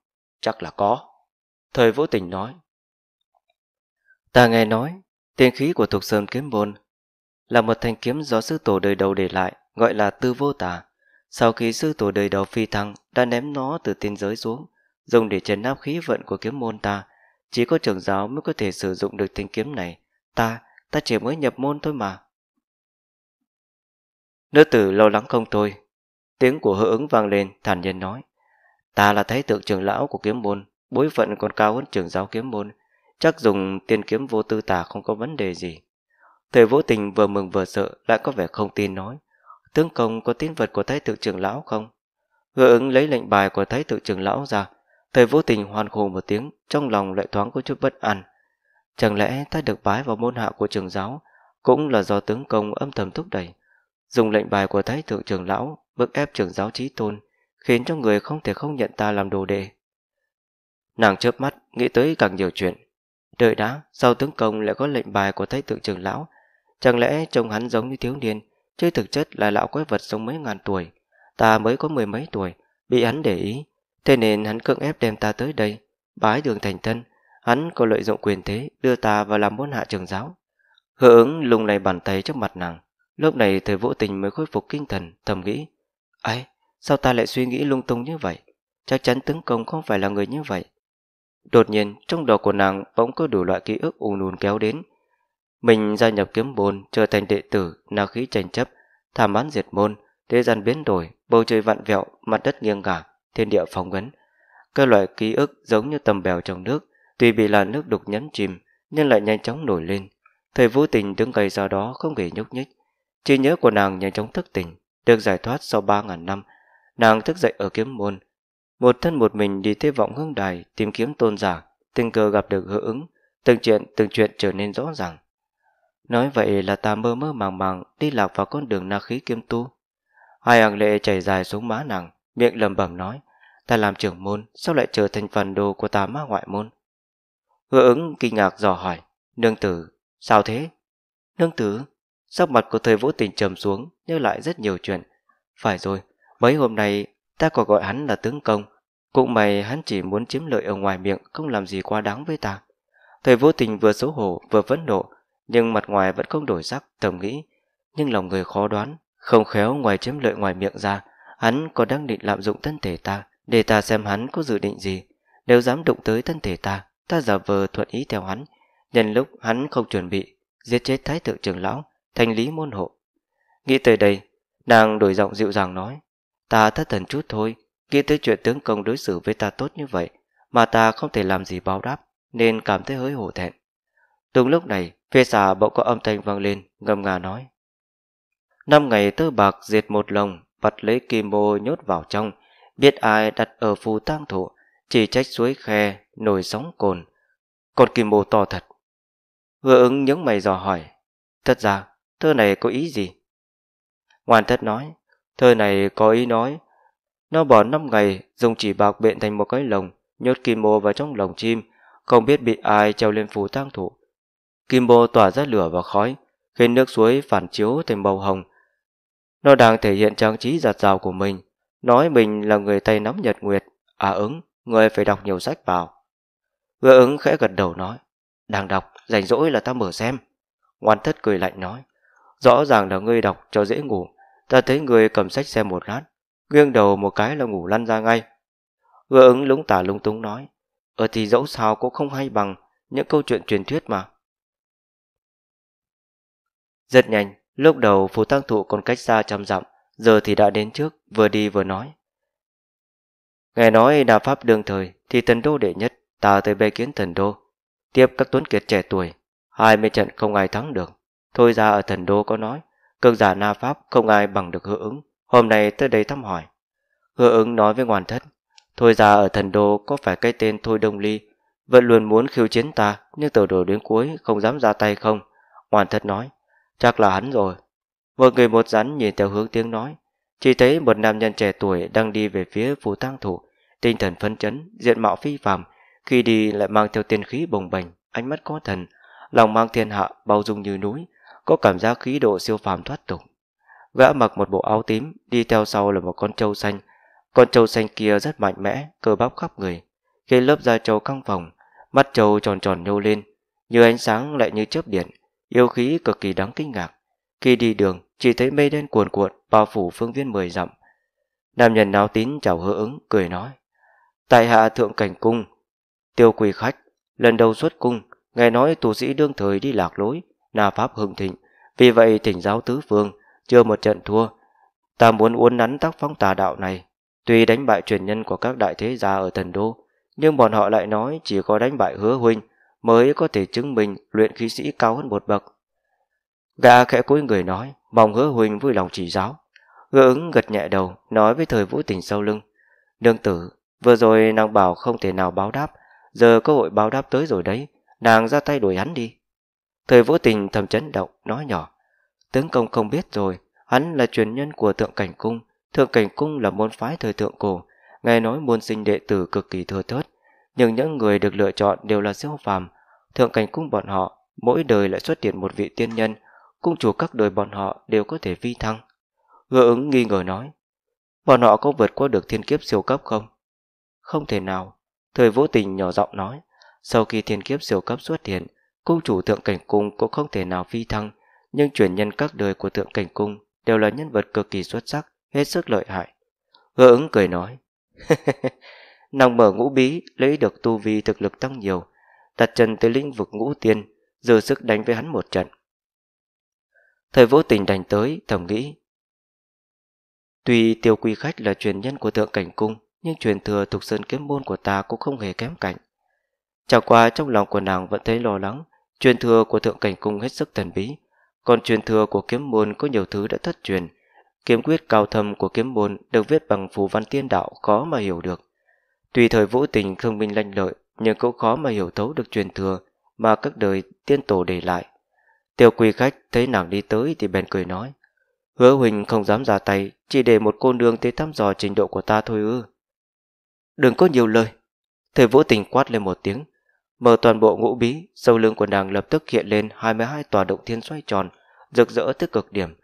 Chắc là có. Thời vô tình nói. Ta nghe nói, tiên khí của Thục Sơn kiếm môn là một thanh kiếm do sư tổ đời đầu để lại, gọi là tư vô tả. Sau khi sư tổ đời đầu phi thăng đã ném nó từ tiên giới xuống, dùng để chấn áp khí vận của kiếm môn ta, chỉ có trưởng giáo mới có thể sử dụng được thanh kiếm này. Ta, ta chỉ mới nhập môn thôi mà. Nữ tử lo lắng không thôi. Tiếng của hữu ứng vang lên, thản nhiên nói. Ta là thái tượng trưởng lão của kiếm môn, bối phận còn cao hơn trưởng giáo kiếm môn. Chắc dùng tiên kiếm vô tư tả không có vấn đề gì. Thầy vô tình vừa mừng vừa sợ, lại có vẻ không tin nói. Tướng công có tín vật của thái thượng trưởng lão không? Hữu ứng lấy lệnh bài của thái thượng trưởng lão ra, Thời vô tình hoàn khổ một tiếng, trong lòng lại thoáng có chút bất an. Chẳng lẽ ta được bái vào môn hạ của trường giáo, cũng là do tướng công âm thầm thúc đẩy. Dùng lệnh bài của thái thượng trưởng lão, bức ép trường giáo trí tôn, khiến cho người không thể không nhận ta làm đồ đệ. Nàng chớp mắt, nghĩ tới càng nhiều chuyện. Đợi đã, sau tướng công lại có lệnh bài của thái thượng trưởng lão, chẳng lẽ trông hắn giống như thiếu niên, chứ thực chất là lão quái vật sống mấy ngàn tuổi. Ta mới có mười mấy tuổi, bị hắn để ý, Thế nên hắn cưỡng ép đem ta tới đây, bái đường thành thân, hắn còn lợi dụng quyền thế đưa ta vào làm môn hạ trường giáo. Hứa ứng lùng này bàn tay trước mặt nàng, lúc này thời vô tình mới khôi phục kinh thần, thầm nghĩ. Ấy, sao ta lại suy nghĩ lung tung như vậy? Chắc chắn tướng công không phải là người như vậy. Đột nhiên, trong đầu của nàng bỗng có đủ loại ký ức ùn ùn kéo đến. Mình gia nhập kiếm môn, trở thành đệ tử, nào khí tranh chấp, thảm án diệt môn, thế gian biến đổi, bầu trời vặn vẹo, mặt đất nghiêng ngả, thiên địa phong ấn. Các loại ký ức giống như tầm bèo trong nước, tuy bị làn nước đục nhấn chìm, nhưng lại nhanh chóng nổi lên. Thời vũ tình đứng gây ra đó không hề nhúc nhích. Trí nhớ của nàng nhanh chóng thức tỉnh, được giải thoát sau 3.000 năm. Nàng thức dậy ở kiếm môn. Một thân một mình đi thế vọng hương đài tìm kiếm tôn giả, tình cờ gặp được hữu ứng, từng chuyện từng chuyện trở nên rõ ràng. Nói vậy là ta mơ mơ màng màng đi lạc vào con đường na khí kiêm tu. Hai hàng lệ chảy dài xuống má nàng, miệng lầm bẩm nói, ta làm trưởng môn, sao lại trở thành phần đồ của tà ma ngoại môn? Hứa ứng kinh ngạc dò hỏi, nương tử, sao thế? Nương tử, sắc mặt của thời vũ tình trầm xuống, nhớ lại rất nhiều chuyện. Phải rồi, mấy hôm nay ta còn gọi hắn là tướng công, cũng mày hắn chỉ muốn chiếm lợi ở ngoài miệng, không làm gì quá đáng với ta. Thời vô tình vừa xấu hổ vừa phẫn nộ, nhưng mặt ngoài vẫn không đổi sắc, thầm nghĩ. Nhưng lòng người khó đoán, không khéo ngoài chiếm lợi ngoài miệng ra, hắn có đang định lạm dụng thân thể ta để ta xem hắn có dự định gì nếu dám đụng tới thân thể ta ta giả vờ thuận ý theo hắn nhân lúc hắn không chuẩn bị giết chết thái thượng trưởng lão thành lý môn hộ nghĩ tới đây nàng đổi giọng dịu dàng nói ta thất thần chút thôi nghĩ tới chuyện tướng công đối xử với ta tốt như vậy mà ta không thể làm gì báo đáp nên cảm thấy hơi hổ thẹn đúng lúc này phía xà bỗng có âm thanh vang lên ngầm ngà nói năm ngày tơ bạc diệt một lồng bắt lấy kim bô nhốt vào trong, biết ai đặt ở phù tang thụ, chỉ trách suối khe, nổi sóng cồn. còn kim bô to thật. vừa ứng những mày dò hỏi, thật ra, thơ này có ý gì? ngoan thất nói, thơ này có ý nói, nó bỏ năm ngày dùng chỉ bạc bện thành một cái lồng, nhốt kim bô vào trong lồng chim, không biết bị ai treo lên phù tang thụ. Kim bô tỏa ra lửa và khói, khiến nước suối phản chiếu thành màu hồng, nó đang thể hiện trang trí giặt rào của mình, nói mình là người tay nắm nhật nguyệt, à ứng, người phải đọc nhiều sách vào. Hứa ứng khẽ gật đầu nói, đang đọc, rảnh rỗi là ta mở xem. Ngoan thất cười lạnh nói, rõ ràng là ngươi đọc cho dễ ngủ, ta thấy ngươi cầm sách xem một lát, nghiêng đầu một cái là ngủ lăn ra ngay. Hứa ứng lúng tả lúng túng nói, ở ờ thì dẫu sao cũng không hay bằng những câu chuyện truyền thuyết mà. Rất nhanh, Lúc đầu phù tăng thụ còn cách xa trăm dặm, giờ thì đã đến trước, vừa đi vừa nói. Nghe nói đà pháp đương thời thì thần đô đệ nhất, ta tới bê kiến thần đô. Tiếp các tuấn kiệt trẻ tuổi, hai mươi trận không ai thắng được. Thôi ra ở thần đô có nói, cường giả na pháp không ai bằng được hứa ứng, hôm nay tới đây thăm hỏi. Hứa ứng nói với ngoan thất, thôi ra ở thần đô có phải cái tên Thôi Đông Ly, vẫn luôn muốn khiêu chiến ta nhưng từ đầu đến cuối không dám ra tay không. Ngoan thất nói, Chắc là hắn rồi. Một người một rắn nhìn theo hướng tiếng nói. Chỉ thấy một nam nhân trẻ tuổi đang đi về phía phù tăng thủ. Tinh thần phấn chấn, diện mạo phi phàm. Khi đi lại mang theo tiên khí bồng bềnh, ánh mắt có thần. Lòng mang thiên hạ, bao dung như núi. Có cảm giác khí độ siêu phàm thoát tục. Gã mặc một bộ áo tím, đi theo sau là một con trâu xanh. Con trâu xanh kia rất mạnh mẽ, cơ bắp khắp người. Khi lớp da trâu căng phòng, mắt trâu tròn tròn nhô lên, như ánh sáng lại như chớp điện Yêu khí cực kỳ đáng kinh ngạc. Khi đi đường, chỉ thấy mây đen cuồn cuộn bao phủ phương viên mười dặm. Nam nhân náo tín chào hứa ứng, cười nói. Tại hạ thượng cảnh cung, tiêu quỳ khách, lần đầu xuất cung, nghe nói tu sĩ đương thời đi lạc lối, na pháp hưng thịnh, vì vậy thỉnh giáo tứ phương, chưa một trận thua. Ta muốn uốn nắn tác phong tà đạo này, tuy đánh bại truyền nhân của các đại thế gia ở thần đô, nhưng bọn họ lại nói chỉ có đánh bại hứa huynh mới có thể chứng minh luyện khí sĩ cao hơn một bậc. Gã khẽ cúi người nói, mong hứa huynh vui lòng chỉ giáo. Hứa ứng gật nhẹ đầu, nói với thời vũ tình sau lưng. đương tử, vừa rồi nàng bảo không thể nào báo đáp, giờ cơ hội báo đáp tới rồi đấy, nàng ra tay đuổi hắn đi. Thời vũ tình thầm chấn động, nói nhỏ. Tướng công không biết rồi, hắn là truyền nhân của thượng cảnh cung. Thượng cảnh cung là môn phái thời thượng cổ, nghe nói môn sinh đệ tử cực kỳ thừa thớt nhưng những người được lựa chọn đều là siêu phàm. Thượng cảnh cung bọn họ, mỗi đời lại xuất hiện một vị tiên nhân, cung chủ các đời bọn họ đều có thể vi thăng. Hứa ứng nghi ngờ nói, bọn họ có vượt qua được thiên kiếp siêu cấp không? Không thể nào, thời vô tình nhỏ giọng nói, sau khi thiên kiếp siêu cấp xuất hiện, cung chủ thượng cảnh cung cũng không thể nào phi thăng, nhưng truyền nhân các đời của thượng cảnh cung đều là nhân vật cực kỳ xuất sắc, hết sức lợi hại. Hứa ứng cười nói, nàng mở ngũ bí lấy được tu vi thực lực tăng nhiều đặt chân tới lĩnh vực ngũ tiên dư sức đánh với hắn một trận thời vô tình đành tới thầm nghĩ tuy tiêu quy khách là truyền nhân của thượng cảnh cung nhưng truyền thừa thuộc sơn kiếm môn của ta cũng không hề kém cạnh chẳng qua trong lòng của nàng vẫn thấy lo lắng truyền thừa của thượng cảnh cung hết sức thần bí còn truyền thừa của kiếm môn có nhiều thứ đã thất truyền kiếm quyết cao thâm của kiếm môn được viết bằng phù văn tiên đạo khó mà hiểu được Tuy thời vũ tình thương minh lanh lợi, nhưng cũng khó mà hiểu thấu được truyền thừa mà các đời tiên tổ để lại. Tiêu quỳ khách thấy nàng đi tới thì bèn cười nói. Hứa Huỳnh không dám ra tay, chỉ để một cô nương tới thăm dò trình độ của ta thôi ư. Đừng có nhiều lời. Thời vũ tình quát lên một tiếng, mở toàn bộ ngũ bí, sâu lưng của nàng lập tức hiện lên 22 tòa động thiên xoay tròn, rực rỡ tới cực điểm.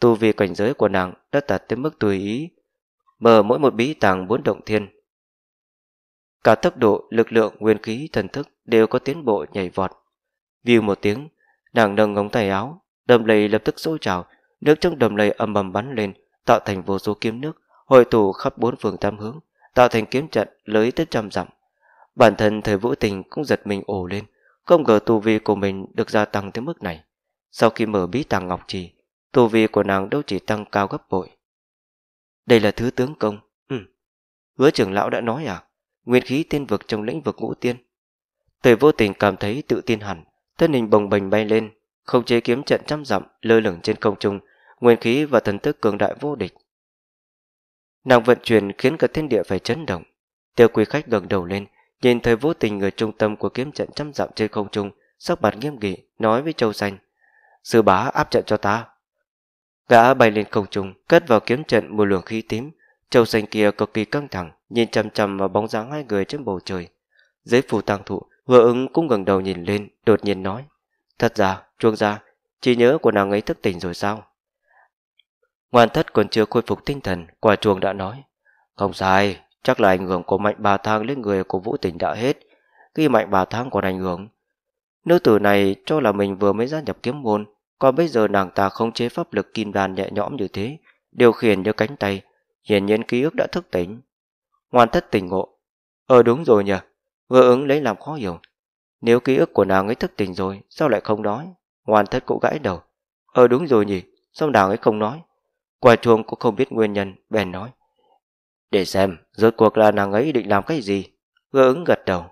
Tu vi cảnh giới của nàng đã đạt tới mức tùy ý, mở mỗi một bí tàng bốn động thiên Cả tốc độ, lực lượng, nguyên khí, thần thức đều có tiến bộ nhảy vọt. View một tiếng, nàng nâng ngóng tay áo, đầm lầy lập tức sôi trào, nước trong đầm lầy ầm ầm bắn lên, tạo thành vô số kiếm nước, hội tụ khắp bốn phương tam hướng, tạo thành kiếm trận lưới tới trăm dặm. Bản thân thời vũ tình cũng giật mình ồ lên, không ngờ tu vi của mình được gia tăng tới mức này. Sau khi mở bí tàng ngọc trì, tu vi của nàng đâu chỉ tăng cao gấp bội. Đây là thứ tướng công. Ừ. Hứa trưởng lão đã nói à? nguyên khí tiên vực trong lĩnh vực ngũ tiên. Tề vô tình cảm thấy tự tin hẳn, thân hình bồng bềnh bay lên, không chế kiếm trận trăm dặm lơ lửng trên không trung, nguyên khí và thần thức cường đại vô địch. Nàng vận chuyển khiến cả thiên địa phải chấn động. Tiêu quý khách gần đầu lên, nhìn thấy vô tình người trung tâm của kiếm trận trăm dặm trên không trung, sắc mặt nghiêm nghị, nói với Châu Xanh. Sư bá áp trận cho ta. Gã bay lên không trung, cất vào kiếm trận một luồng khí tím, Châu Xanh kia cực kỳ căng thẳng, nhìn chằm chằm vào bóng dáng hai người trên bầu trời. Dưới phù tang thụ, vừa ứng cũng gần đầu nhìn lên, đột nhiên nói. Thật ra, chuông ra, trí nhớ của nàng ấy thức tỉnh rồi sao? Ngoan thất còn chưa khôi phục tinh thần, quả chuông đã nói. Không sai, chắc là ảnh hưởng của mạnh bà thang lên người của vũ tỉnh đã hết. Khi mạnh bà thang còn ảnh hưởng, nữ tử này cho là mình vừa mới gia nhập kiếm môn, còn bây giờ nàng ta không chế pháp lực kim đàn nhẹ nhõm như thế, điều khiển như cánh tay, hiển nhiên ký ức đã thức tỉnh, Hoàn thất tỉnh ngộ. Ờ đúng rồi nhờ. Vừa ứng lấy làm khó hiểu. Nếu ký ức của nàng ấy thức tỉnh rồi, sao lại không nói? Hoàn thất cũng gãi đầu. Ờ đúng rồi nhỉ, sao nàng ấy không nói? Qua chuông cũng không biết nguyên nhân, bèn nói. Để xem, rốt cuộc là nàng ấy định làm cái gì? Vừa ứng gật đầu.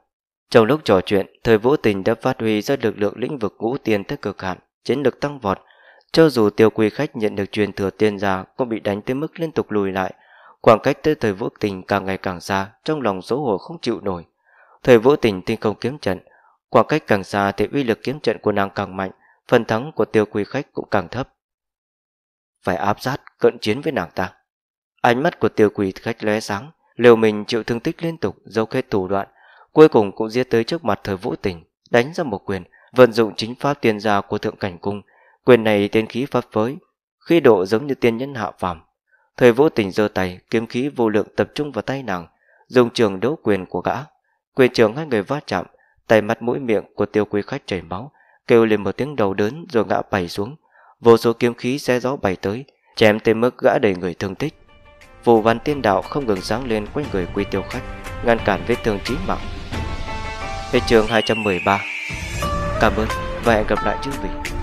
Trong lúc trò chuyện, thời vũ tình đã phát huy ra lực lượng lĩnh vực ngũ tiền tới cực hạn, chiến lực tăng vọt. Cho dù tiêu quy khách nhận được truyền thừa tiên gia cũng bị đánh tới mức liên tục lùi lại, Khoảng cách tới thời vũ tình càng ngày càng xa, trong lòng xấu hổ không chịu nổi. Thời vũ tình tinh không kiếm trận, khoảng cách càng xa thì uy lực kiếm trận của nàng càng mạnh, phần thắng của tiêu quý khách cũng càng thấp. Phải áp sát, cận chiến với nàng ta. Ánh mắt của tiêu quý khách lóe sáng, liều mình chịu thương tích liên tục, dấu kết thủ đoạn, cuối cùng cũng giết tới trước mặt thời vũ tình, đánh ra một quyền, vận dụng chính pháp tiên gia của thượng cảnh cung. Quyền này tên khí pháp với, khi độ giống như tiên nhân hạ phàm, Thời vô tình giơ tay, kiếm khí vô lượng tập trung vào tay nàng, dùng trường đấu quyền của gã. Quyền trường hai người va chạm, tay mắt mũi miệng của tiêu quý khách chảy máu, kêu lên một tiếng đầu đớn rồi ngã bày xuống. Vô số kiếm khí xe gió bay tới, chém tới mức gã đầy người thương tích. Phù văn tiên đạo không ngừng sáng lên quanh người quy tiêu khách, ngăn cản vết thương chí mạng. Hết trường 213 Cảm ơn và hẹn gặp lại chương vị.